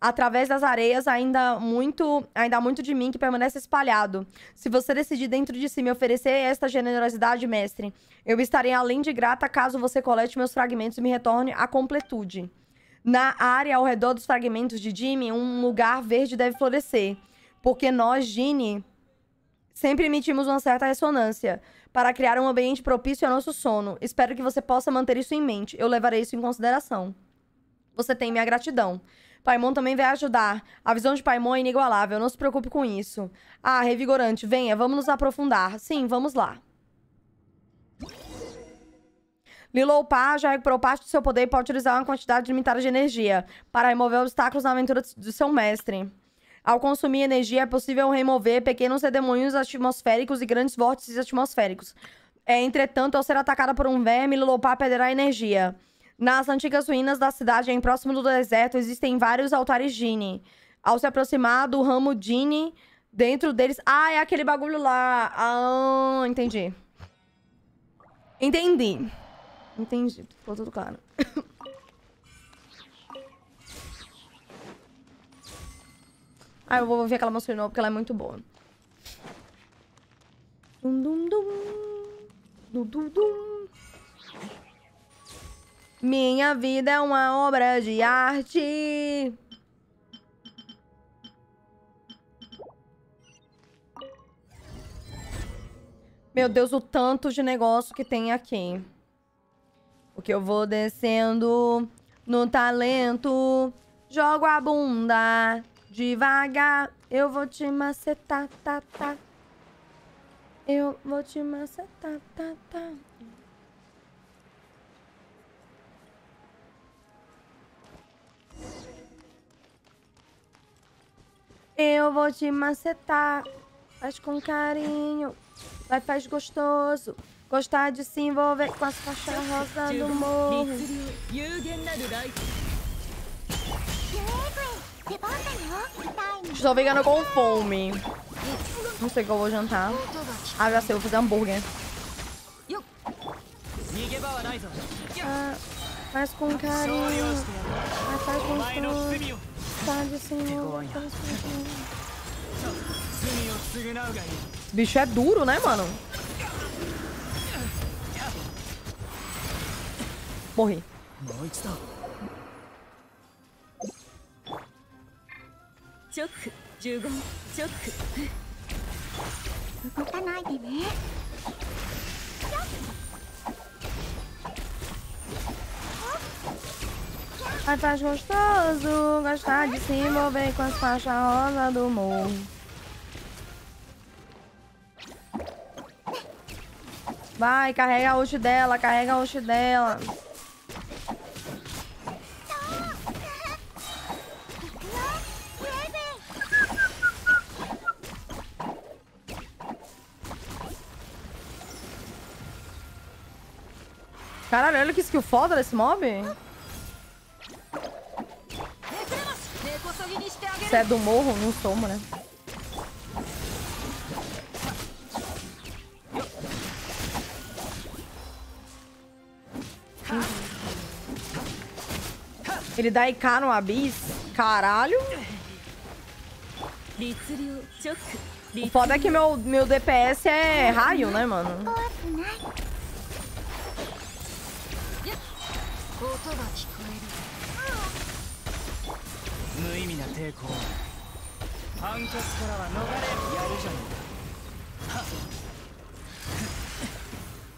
através das areias ainda muito, ainda muito de mim que permanece espalhado. Se você decidir dentro de si me oferecer esta generosidade, mestre, eu estarei além de grata caso você colete meus fragmentos e me retorne à completude. Na área ao redor dos fragmentos de Jimmy, um lugar verde deve florescer, porque nós, Jimmy, sempre emitimos uma certa ressonância para criar um ambiente propício ao nosso sono. Espero que você possa manter isso em mente. Eu levarei isso em consideração. Você tem minha gratidão. Paimon também vai ajudar. A visão de Paimon é inigualável, não se preocupe com isso. Ah, revigorante, venha, vamos nos aprofundar. Sim, vamos lá. Liloupa já é recuperou parte do seu poder e pode utilizar uma quantidade limitada de energia para remover obstáculos na aventura do seu mestre. Ao consumir energia, é possível remover pequenos redemoinhos atmosféricos e grandes vórtices atmosféricos. É, entretanto, ao ser atacada por um verme, Liloupa perderá energia. Nas antigas ruínas da cidade, em próximo do deserto, existem vários altares Jini. Ao se aproximar do ramo Jini, dentro deles... Ah, é aquele bagulho lá. Ah, entendi. Entendi. Entendi. Ficou tudo claro. ah, eu vou ver aquela música de novo, porque ela é muito boa. Dum, dum, dum. Dum, dum, dum. Minha vida é uma obra de arte. Meu Deus, o tanto de negócio que tem aqui. Porque eu vou descendo no talento, jogo a bunda devagar. Eu vou te macetar, tá, tá. Eu vou te macetar, tá, tá. Eu vou te macetar, faz com carinho, vai faz gostoso. Gostar de se envolver com as faixas rosa do morro. Estou vegana com fome. Não sei o que eu vou jantar. Ah, já sei, vou fazer hambúrguer. Ah, faz com carinho, vai faz gostoso vontade, Senhor. Esse bicho é duro, né, mano? Morri. Choc, 15, choc. Mas faz gostoso gostar de se envolver com as faixas rosa do morro. Vai, carrega a ult dela, carrega a ult dela. Caralho, olha que skill foda desse mob. Você é do morro? Não somos, né? Ele dá IK no Abyss? Caralho! O foda é que meu, meu DPS é raio, né, mano? 成功判決からは逃れやるじゃね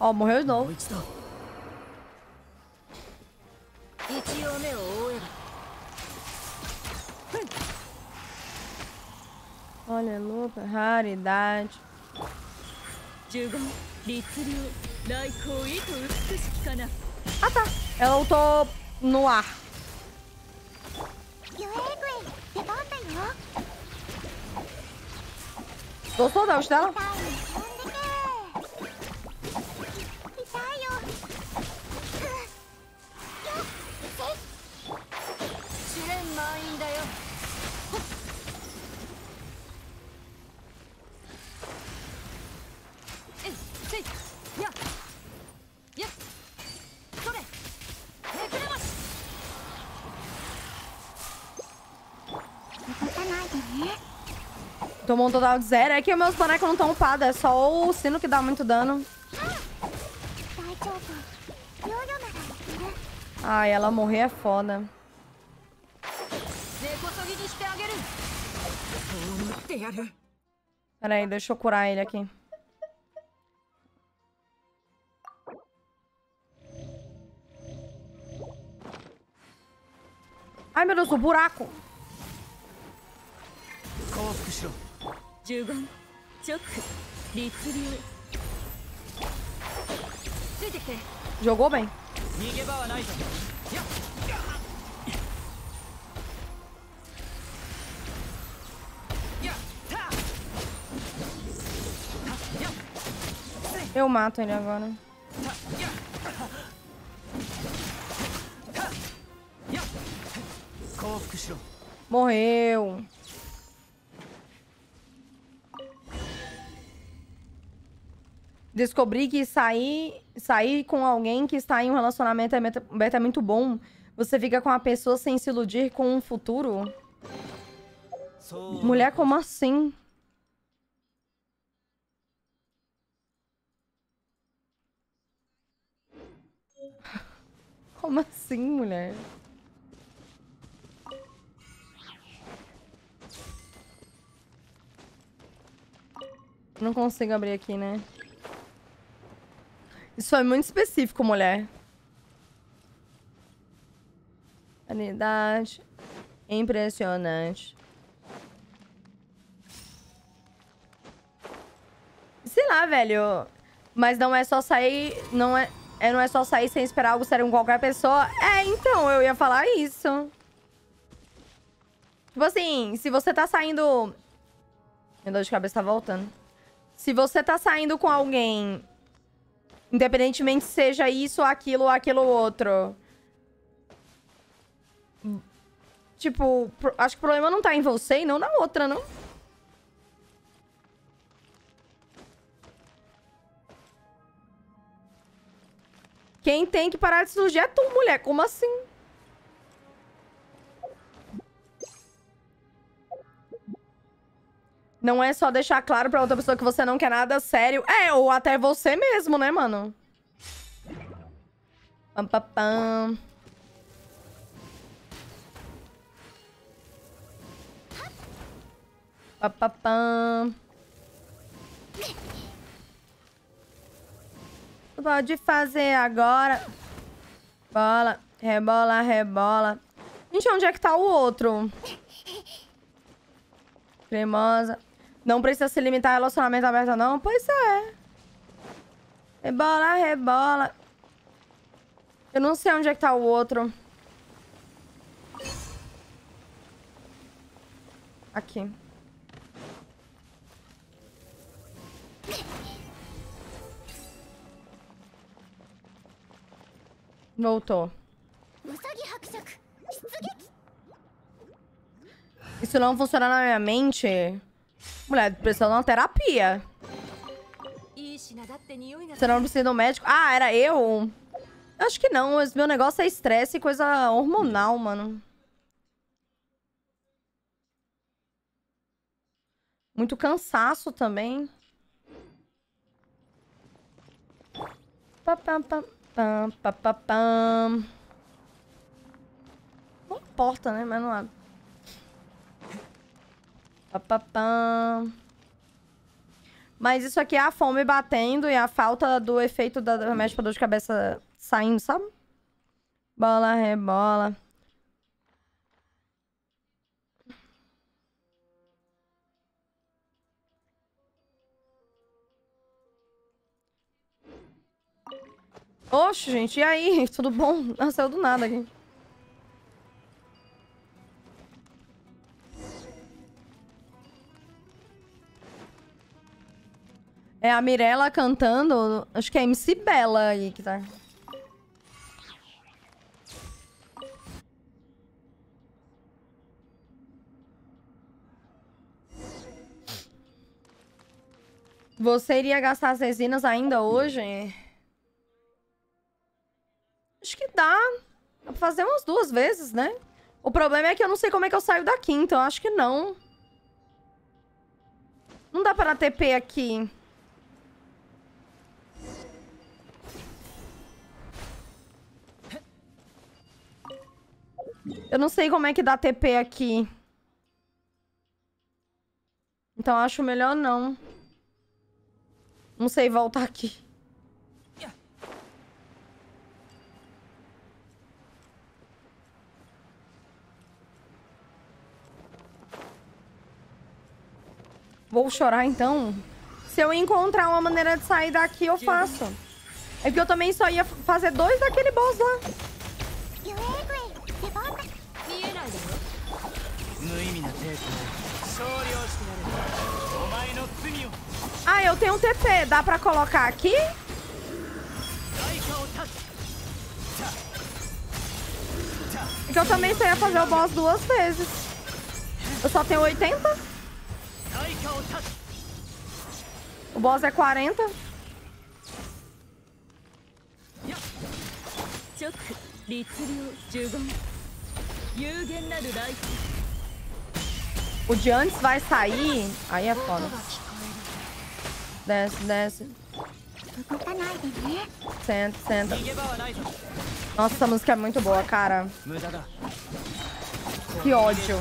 えか morreu de novo. Olha, luta, raridade. Ah, tá. Ela lutou no ar. Dostlar da hoşlar. Tomou um total de zero. É que meus bonecos não estão upados. É só o sino que dá muito dano. Ai, ela morrer é foda. Pera aí, deixa eu curar ele aqui. Ai, meu Deus, o buraco! Jogou bem. Eu mato ele agora. Morreu. descobrir que sair, sair com alguém que está em um relacionamento aberto é muito bom, você fica com a pessoa sem se iludir com um futuro? Mulher, como assim? [laughs] Como assim, mulher? Não consigo abrir aqui, né? Isso foi é muito específico, mulher. Vanidade. Impressionante. Sei lá, velho. Mas não é só sair... Não é, é, não é só sair sem esperar algo sério com qualquer pessoa. É, então, eu ia falar isso. Tipo assim, se você tá saindo... Minha dor de cabeça tá voltando. Se você tá saindo com alguém Independentemente seja isso, aquilo ou aquilo outro. Tipo, acho que o problema não tá em você e não na outra, não? Quem tem que parar de surgir é tu, mulher. Como assim? Não é só deixar claro pra outra pessoa que você não quer nada sério. É, ou até você mesmo, né, mano? Pam, pam, pam. Pam, pam, pam. Pode fazer agora. Bola, rebola, rebola. Gente, onde é que tá o outro? Cremosa. Não precisa se limitar a relacionamento aberto, não? Pois é. Rebola, rebola. Eu não sei onde é que tá o outro. Aqui. Voltou. Isso não funciona na minha mente? Mulher, precisa de é uma terapia. Você não precisa de um médico? Ah, era eu? Acho que não. Meu negócio é estresse e coisa hormonal, mano. Muito cansaço também. Não importa, né? Mas não abre. Mas isso aqui é a fome batendo e a falta do efeito da remédio pra dor de cabeça saindo, sabe? Bola, rebola. Oxe, gente, e aí? [laughs] Tudo bom? Nasceu do nada aqui. É a Mirella cantando. Acho que é MC Bela aí que tá. Você iria gastar as resinas ainda hoje? Acho que dá. Dá pra fazer umas duas vezes, né? O problema é que eu não sei como é que eu saio daqui, então acho que não. Não dá para TP aqui. Eu não sei como é que dá TP aqui. Então acho melhor não. Não sei voltar aqui. Vou chorar então? Se eu encontrar uma maneira de sair daqui, eu faço. É que eu também só ia fazer dois daquele boss lá. Ah, eu tenho um TP. Dá pra colocar aqui? Porque eu também sei fazer o boss duas vezes. Eu só tenho 80. O boss é 40. Choc, 律令、呪言、有限なる来 o de antes vai sair. Aí é foda. Desce, desce. Senta, senta. Nossa, essa música é muito boa, cara. Que ódio.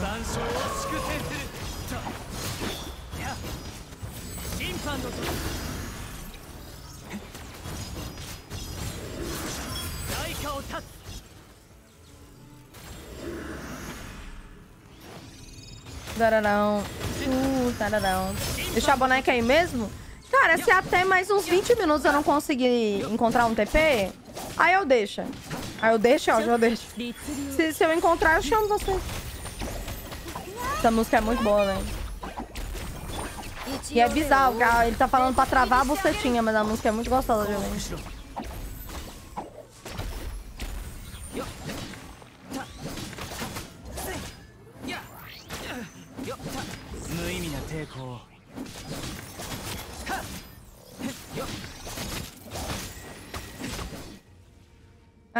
Dararão. Uh, tararão. Deixar a boneca aí mesmo? Cara, se até mais uns 20 minutos eu não conseguir encontrar um TP, aí eu deixo. Aí eu deixo, ó, já deixo. Se, se eu encontrar, eu chamo você. Essa música é muito boa, velho. E é bizarro, cara. Ah, ele tá falando pra travar a bucetinha, mas a música é muito gostosa de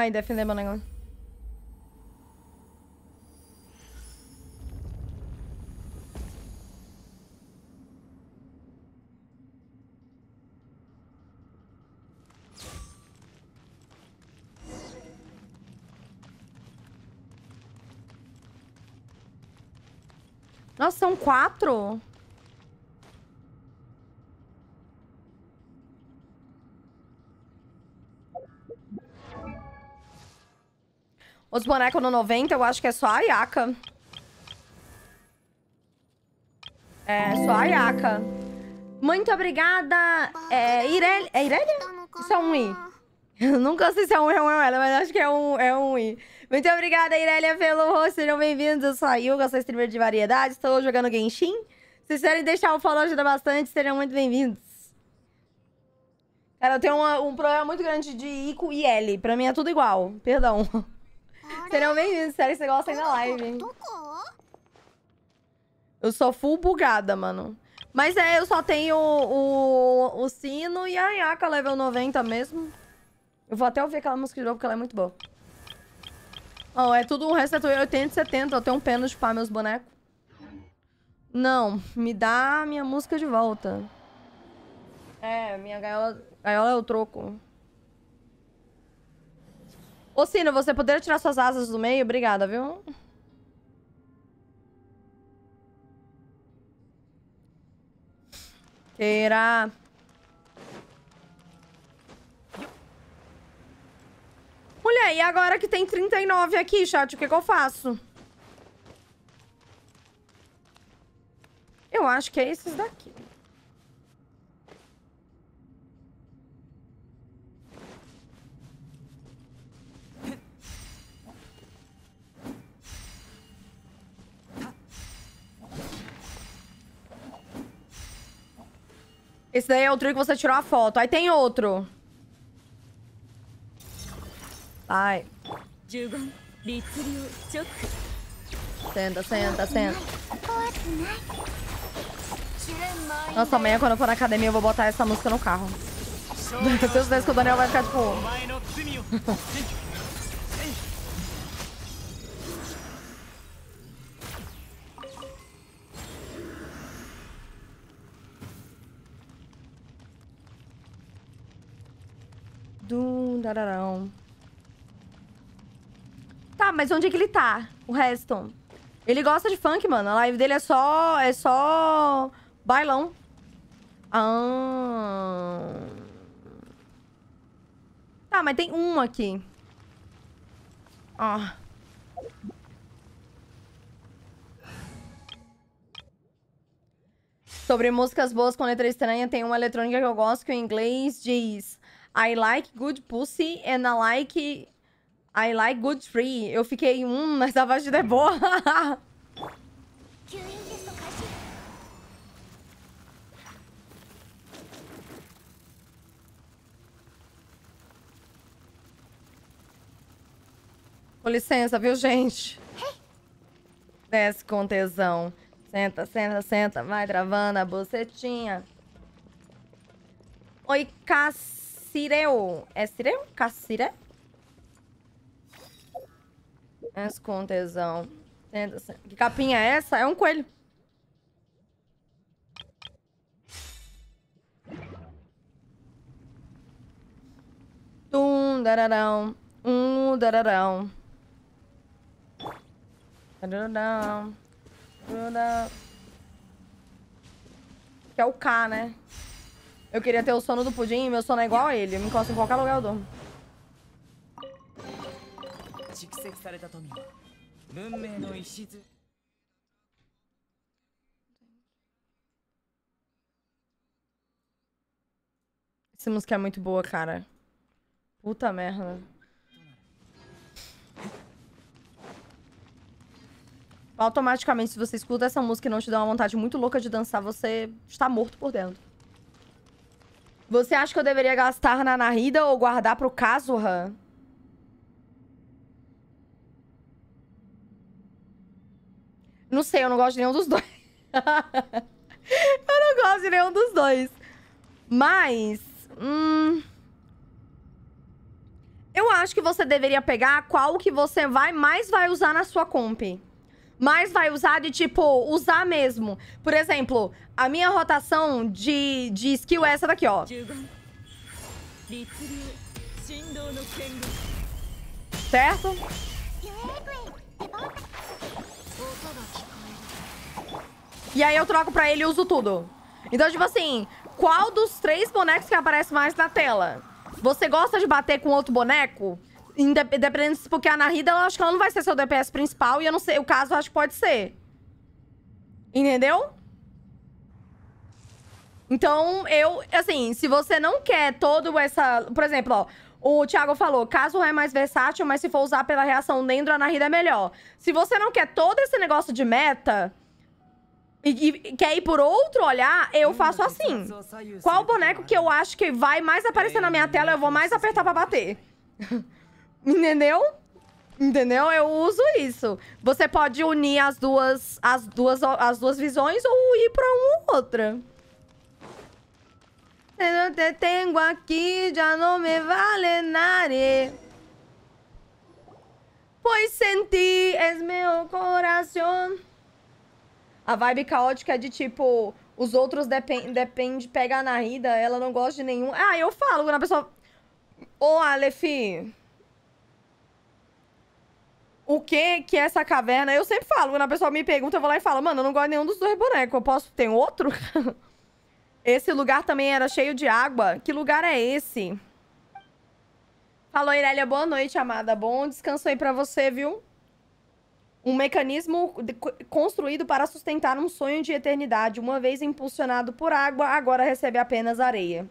Ay defender meu negócio. Nossa, são quatro? Os bonecos no 90, eu acho que é só a Ayaka. É, só a Ayaka. Muito obrigada, é, Irelia. É Irelia? Isso é um I. Eu nunca sei se é um I ou é um ela, mas acho que é um, é um I. Muito obrigada, Irelia, pelo rosto. Sejam bem-vindos. Eu sou a Yuga, sou streamer de variedade. Estou jogando Genshin. Se vocês quiserem deixar o follow, ajuda bastante. Sejam muito bem-vindos. Cara, eu tenho uma, um problema muito grande de I com L. Pra mim é tudo igual. Perdão. [laughs] Serão bem-vindos, espero que você gostem da live, Eu sou full bugada, mano. Mas é, eu só tenho o, o, o sino e a Yaka level 90 mesmo. Eu vou até ouvir aquela música de novo, porque ela é muito boa. Oh, é tudo o resto 80 é e 70. Eu tenho um pena de pá meus bonecos. Não, me dá minha música de volta. É, minha gaiola, gaiola é o troco. Ô, Sino, você poderia tirar suas asas do meio? Obrigada, viu? Queira. Mulher, e agora que tem 39 aqui, chat, o que, que eu faço? Eu acho que é esses daqui. Esse daí é o truque que você tirou a foto. Aí tem outro. Ai. Senta, senta, senta. Né? Nossa, né? amanhã quando eu for na academia eu vou botar essa música no carro. Eu tenho certeza que o Daniel vai ficar tipo... [laughs] Dararão. Tá, mas onde é que ele tá? O Reston. Ele gosta de funk, mano. A live dele é só... É só... Bailão. Ah... Tá, mas tem um aqui. Ó. Ah. Sobre músicas boas com letra estranha, tem uma eletrônica que eu gosto que o inglês diz... I like good pussy and I like... I like good tree. Eu fiquei, hum, [laughs] mas a vagina é boa. Com licença, viu, gente? Desce com tesão. Senta, senta, senta. Vai travando a bocetinha. Oi, Cass. Cireu. É Cireu? Caciré? As com tesão. Que capinha é essa? É um coelho. Um dararão. Um, dararão. Dararão. Dararão. Que é o K, né? Eu queria ter o sono do pudim e meu sono é igual a ele. Eu me encosto em qualquer lugar, eu dormo. Essa música é muito boa, cara. Puta merda. Automaticamente, se você escuta essa música e não te dá uma vontade muito louca de dançar, você está morto por dentro. Você acha que eu deveria gastar na narrida ou guardar pro Han? Não sei, eu não gosto de nenhum dos dois. [laughs] eu não gosto de nenhum dos dois. Mas... Hum... Eu acho que você deveria pegar qual que você vai mais vai usar na sua comp mas vai usar de tipo, usar mesmo. Por exemplo, a minha rotação de, de skill é essa daqui, ó. Certo? E aí eu troco pra ele e uso tudo. Então, tipo assim, qual dos três bonecos que aparece mais na tela? Você gosta de bater com outro boneco? Independente se porque é a Narida, eu acho que ela não vai ser seu DPS principal e eu não sei, o caso acho que pode ser. Entendeu? Então, eu, assim, se você não quer todo essa, por exemplo, ó, o Thiago falou, caso é mais versátil, mas se for usar pela reação dentro, a Narida é melhor. Se você não quer todo esse negócio de meta, e, e, quer ir por outro olhar, eu hum, faço assim. Qual boneco tá? que eu acho que vai mais aparecer na minha é, tela, eu vou mais apertar pra bater. Entendeu? Entendeu? Eu uso isso. Você pode unir as duas, as duas, as duas visões ou ir para uma ou outra. Eu te tenho aqui, já não me vale nada. Pois senti, es meu coração. A vibe caótica é de tipo, os outros depend, depende pegar na rida, ela não gosta de nenhum. Ah, eu falo quando a pessoa. Ô, oh, o que que é essa caverna. Eu sempre falo, quando a pessoa me pergunta, eu vou lá e falo, mano, eu não gosto de nenhum dos dois bonecos, eu posso... ter outro? [laughs] esse lugar também era cheio de água. Que lugar é esse? Falou, Irélia, boa noite, amada. Bom descanso aí pra você, viu? Um mecanismo construído para sustentar um sonho de eternidade. Uma vez impulsionado por água, agora recebe apenas areia.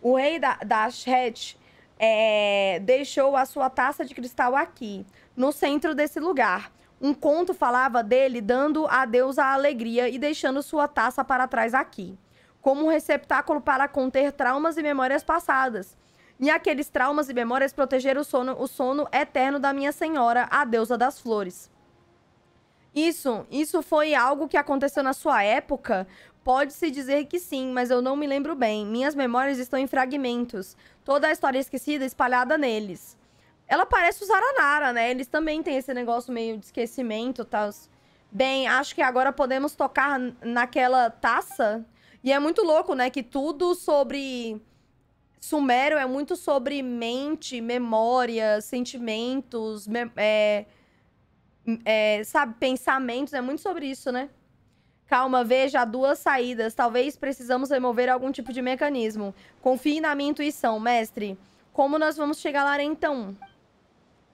O rei da, da Shet é, eh, deixou a sua taça de cristal aqui no centro desse lugar. Um conto falava dele dando a Deus a alegria e deixando sua taça para trás aqui, como um receptáculo para conter traumas e memórias passadas. E aqueles traumas e memórias protegeram o sono, o sono eterno da minha senhora, a deusa das flores. Isso, isso foi algo que aconteceu na sua época? Pode-se dizer que sim, mas eu não me lembro bem. Minhas memórias estão em fragmentos. Toda a história esquecida espalhada neles. Ela parece os Aranara, né? Eles também têm esse negócio meio de esquecimento, tal. Tá? Bem, acho que agora podemos tocar naquela taça. E é muito louco, né? Que tudo sobre Sumério é muito sobre mente, memória, sentimentos, me é, é, sabe, pensamentos. É muito sobre isso, né? Calma, veja, há duas saídas. Talvez precisamos remover algum tipo de mecanismo. Confie na minha intuição, mestre. Como nós vamos chegar lá então?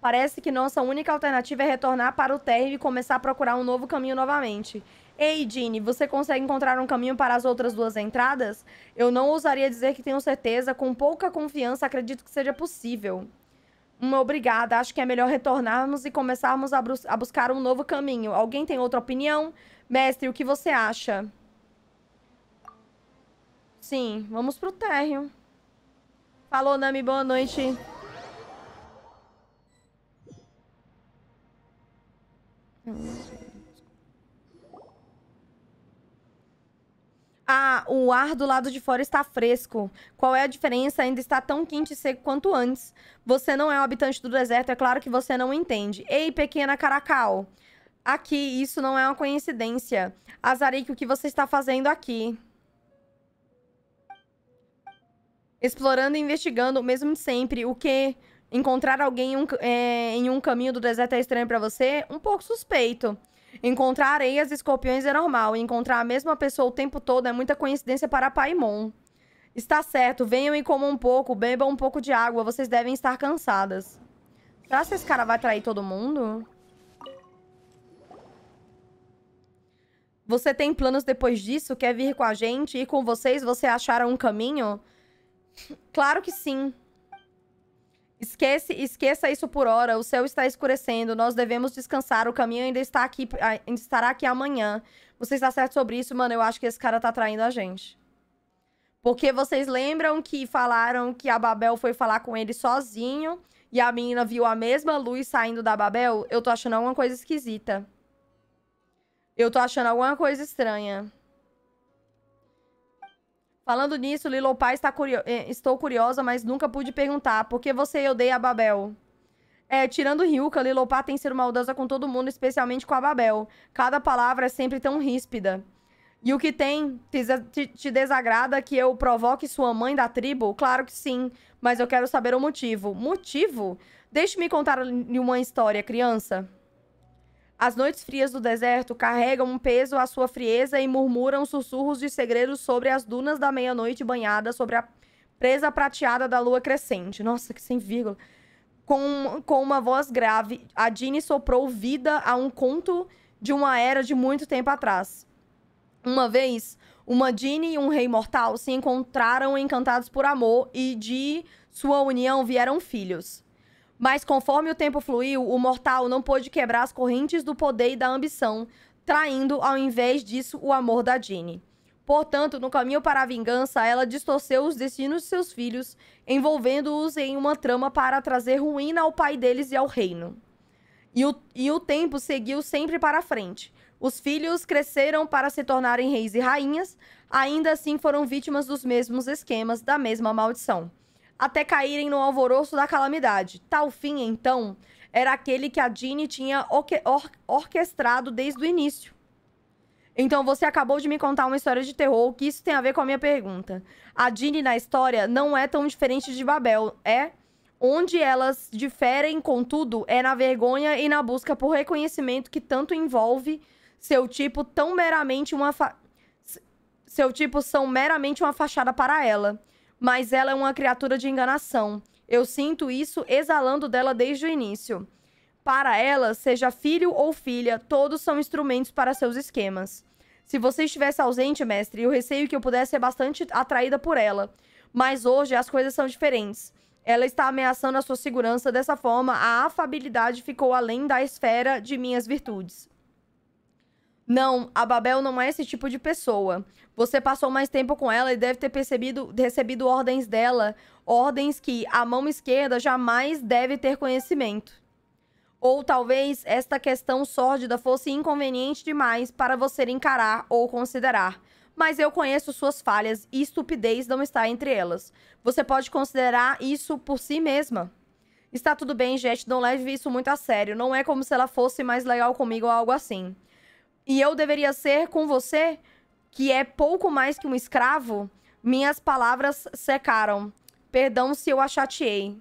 Parece que nossa única alternativa é retornar para o térreo e começar a procurar um novo caminho novamente. Ei, Dini, você consegue encontrar um caminho para as outras duas entradas? Eu não ousaria dizer que tenho certeza, com pouca confiança acredito que seja possível. obrigada, acho que é melhor retornarmos e começarmos a, a buscar um novo caminho. Alguém tem outra opinião? Mestre, o que você acha? Sim, vamos pro térreo. Falou, Nami, boa noite. Ah, o ar do lado de fora está fresco. Qual é a diferença? Ainda está tão quente e seco quanto antes. Você não é um habitante do deserto, é claro que você não entende. Ei, pequena caracal. Aqui, isso não é uma coincidência. Azarique, o que você está fazendo aqui? Explorando e investigando, mesmo sempre. O que? Encontrar alguém em um, é, em um caminho do deserto é estranho para você? Um pouco suspeito. Encontrar areias e escorpiões é normal. Encontrar a mesma pessoa o tempo todo é muita coincidência para Paimon. Está certo, venham e comam um pouco, bebam um pouco de água, vocês devem estar cansadas. Será que esse cara vai trair todo mundo? Você tem planos depois disso? Quer vir com a gente? E com vocês você acharam um caminho? Claro que sim. Esquece, esqueça isso por hora. O céu está escurecendo. Nós devemos descansar. O caminho ainda está aqui, ainda estará aqui amanhã. Você está certo sobre isso, mano? Eu acho que esse cara tá traindo a gente. Porque vocês lembram que falaram que a Babel foi falar com ele sozinho e a menina viu a mesma luz saindo da Babel? Eu tô achando alguma coisa esquisita. Eu tô achando alguma coisa estranha. Falando nisso, Lilo Pai está curio... Eh, estou curiosa, mas nunca pude perguntar. Por que você odeia a Babel? É, tirando Ryuka, Lilopá tem sido maldosa com todo mundo, especialmente com a Babel. Cada palavra é sempre tão ríspida. E o que tem te, te desagrada que eu provoque sua mãe da tribo? Claro que sim, mas eu quero saber o motivo. Motivo? Deixe-me contar uma história, criança. As noites frias do deserto carregam um peso à sua frieza e murmuram sussurros de segredos sobre as dunas da meia-noite banhada sobre a presa prateada da lua crescente. Nossa, que sem vírgula. Com, com uma voz grave, a Dini soprou vida a um conto de uma era de muito tempo atrás. Uma vez, uma Dini e um rei mortal se encontraram encantados por amor e de sua união vieram filhos. Mas conforme o tempo fluiu, o mortal não pôde quebrar as correntes do poder e da ambição, traindo, ao invés disso, o amor da Jeanne. Portanto, no caminho para a vingança, ela distorceu os destinos de seus filhos, envolvendo-os em uma trama para trazer ruína ao pai deles e ao reino. E o, e o tempo seguiu sempre para frente. Os filhos cresceram para se tornarem reis e rainhas, ainda assim foram vítimas dos mesmos esquemas, da mesma maldição até caírem no alvoroço da calamidade. Tal fim, então, era aquele que a Ginny tinha or orquestrado desde o início. Então você acabou de me contar uma história de terror, que isso tem a ver com a minha pergunta. A Ginny na história não é tão diferente de Babel, é onde elas diferem, contudo, é na vergonha e na busca por reconhecimento que tanto envolve seu tipo tão meramente uma fa... seu tipo são meramente uma fachada para ela mas ela é uma criatura de enganação. Eu sinto isso exalando dela desde o início. Para ela, seja filho ou filha, todos são instrumentos para seus esquemas. Se você estivesse ausente, mestre, eu receio que eu pudesse ser bastante atraída por ela. Mas hoje as coisas são diferentes. Ela está ameaçando a sua segurança dessa forma, a afabilidade ficou além da esfera de minhas virtudes. Não, a Babel não é esse tipo de pessoa. Você passou mais tempo com ela e deve ter percebido, recebido ordens dela, ordens que a mão esquerda jamais deve ter conhecimento. Ou talvez esta questão sórdida fosse inconveniente demais para você encarar ou considerar. Mas eu conheço suas falhas e estupidez não está entre elas. Você pode considerar isso por si mesma. Está tudo bem, Jet. não leve isso muito a sério. Não é como se ela fosse mais legal comigo ou algo assim. E eu deveria ser com você, que é pouco mais que um escravo. Minhas palavras secaram. Perdão se eu a chateei.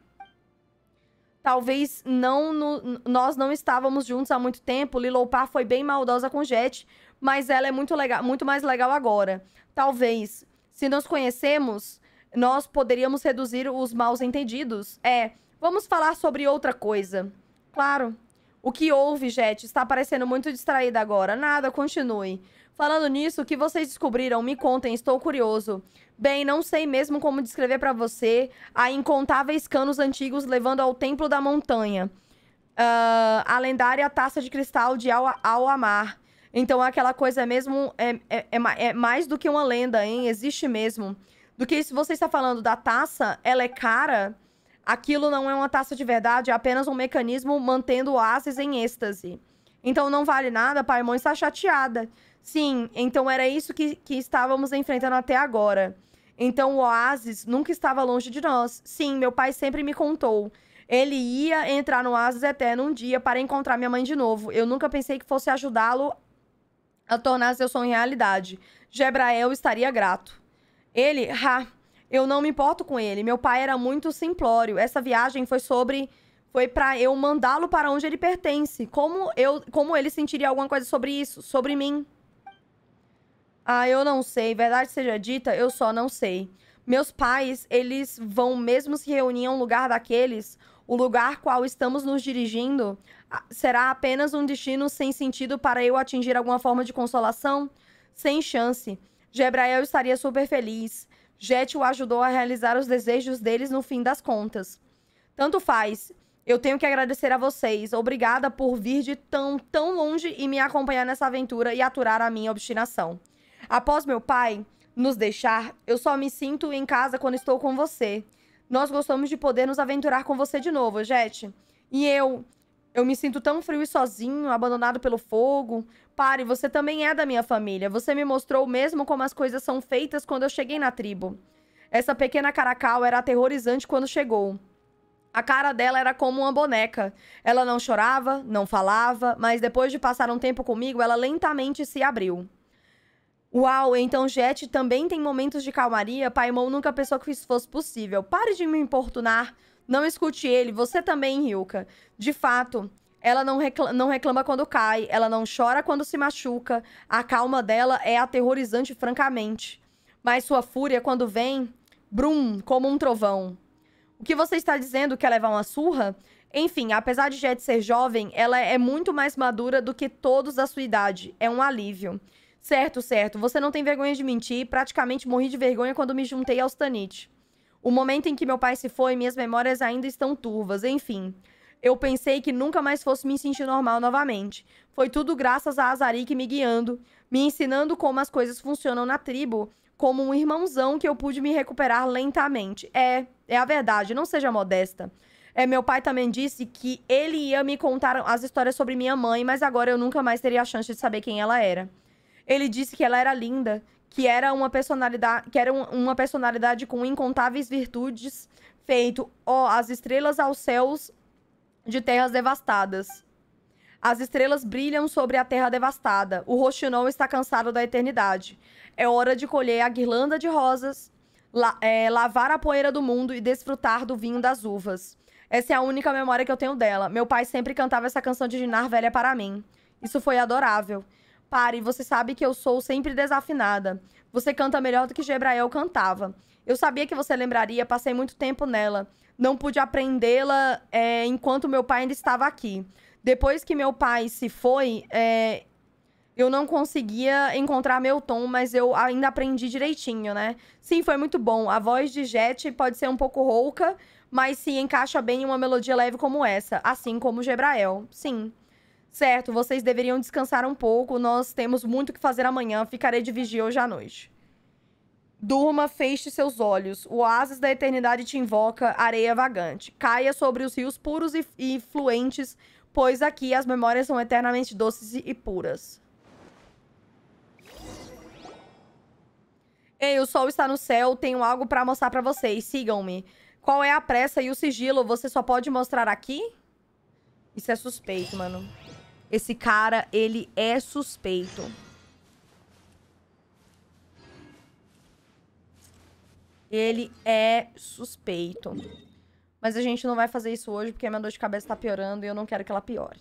Talvez não no, nós não estávamos juntos há muito tempo. Liloupar foi bem maldosa com Jet, mas ela é muito, legal, muito mais legal agora. Talvez, se nos conhecemos, nós poderíamos reduzir os mal entendidos. É, vamos falar sobre outra coisa. Claro. O que houve, Jet? Está parecendo muito distraída agora. Nada, continue. Falando nisso, o que vocês descobriram? Me contem, estou curioso. Bem, não sei mesmo como descrever para você a incontáveis canos antigos levando ao Templo da Montanha. Uh, a lendária taça de cristal de Alamar. Então aquela coisa é mesmo é, é, é, é, mais do que uma lenda, hein? Existe mesmo. Do que isso você está falando da taça, ela é cara aquilo não é uma taça de verdade, é apenas um mecanismo mantendo o Aces em êxtase. Então não vale nada, Paimon está chateada. Sim, então era isso que, que estávamos enfrentando até agora. Então o Oasis nunca estava longe de nós. Sim, meu pai sempre me contou. Ele ia entrar no Oasis Eterno um dia para encontrar minha mãe de novo. Eu nunca pensei que fosse ajudá-lo a tornar seu sonho realidade. Jebrael estaria grato. Ele, ha, eu não me importo com ele. Meu pai era muito simplório. Essa viagem foi sobre foi para eu mandá-lo para onde ele pertence. Como eu, como ele sentiria alguma coisa sobre isso, sobre mim? Ah, eu não sei. Verdade seja dita, eu só não sei. Meus pais, eles vão mesmo se reunir a um lugar daqueles, o lugar qual estamos nos dirigindo ah, será apenas um destino sem sentido para eu atingir alguma forma de consolação? Sem chance. Jebrael estaria super feliz. Jet o ajudou a realizar os desejos deles no fim das contas. Tanto faz. Eu tenho que agradecer a vocês. Obrigada por vir de tão, tão longe e me acompanhar nessa aventura e aturar a minha obstinação. Após meu pai nos deixar, eu só me sinto em casa quando estou com você. Nós gostamos de poder nos aventurar com você de novo, Jet. E eu, eu me sinto tão frio e sozinho, abandonado pelo fogo pare, você também é da minha família. Você me mostrou mesmo como as coisas são feitas quando eu cheguei na tribo. Essa pequena caracal era aterrorizante quando chegou. A cara dela era como uma boneca. Ela não chorava, não falava, mas depois de passar um tempo comigo, ela lentamente se abriu. Uau, então Jet também tem momentos de calmaria. Paimon nunca pensou que isso fosse possível. Pare de me importunar. Não escute ele, você também, Ryuka. De fato, ela não reclama, não reclama quando cai, ela não chora quando se machuca. A calma dela é aterrorizante, francamente. Mas sua fúria, quando vem, brum, como um trovão. O que você está dizendo que é levar uma surra? Enfim, apesar de Jet ser jovem, ela é muito mais madura do que todos da sua idade. É um alívio. Certo, certo. Você não tem vergonha de mentir. Praticamente morri de vergonha quando me juntei aos Tanit. O momento em que meu pai se foi, minhas memórias ainda estão turvas. Enfim, eu pensei que nunca mais fosse me sentir normal novamente. Foi tudo graças a Azarik me guiando, me ensinando como as coisas funcionam na tribo, como um irmãozão que eu pude me recuperar lentamente. É, é a verdade, não seja modesta. É, meu pai também disse que ele ia me contar as histórias sobre minha mãe, mas agora eu nunca mais teria a chance de saber quem ela era. Ele disse que ela era linda, que era uma personalidade, que era um, uma personalidade com incontáveis virtudes, feito ó, as estrelas aos céus de terras devastadas. As estrelas brilham sobre a terra devastada. O roxinol está cansado da eternidade. É hora de colher a guirlanda de rosas, la é, lavar a poeira do mundo e desfrutar do vinho das uvas. Essa é a única memória que eu tenho dela. Meu pai sempre cantava essa canção de Ginar velha para mim. Isso foi adorável. Pare, você sabe que eu sou sempre desafinada. Você canta melhor do que Jebrael cantava. Eu sabia que você lembraria, passei muito tempo nela não pude aprendê-la é, enquanto meu pai ainda estava aqui. Depois que meu pai se foi, é, eu não conseguia encontrar meu tom, mas eu ainda aprendi direitinho, né? Sim, foi muito bom. A voz de Jet pode ser um pouco rouca, mas se encaixa bem em uma melodia leve como essa, assim como Gebrael. Sim. Certo, vocês deveriam descansar um pouco. Nós temos muito o que fazer amanhã. Ficarei de vigia hoje à noite. Durma, feche seus olhos. O oásis da eternidade te invoca, areia vagante. Caia sobre os rios puros e, e fluentes, pois aqui as memórias são eternamente doces e, e puras. Ei, o sol está no céu, tenho algo para mostrar para vocês. Sigam-me. Qual é a pressa e o sigilo? Você só pode mostrar aqui? Isso é suspeito, mano. Esse cara, ele é suspeito. Ele é suspeito. Mas a gente não vai fazer isso hoje porque a minha dor de cabeça tá piorando e eu não quero que ela piore.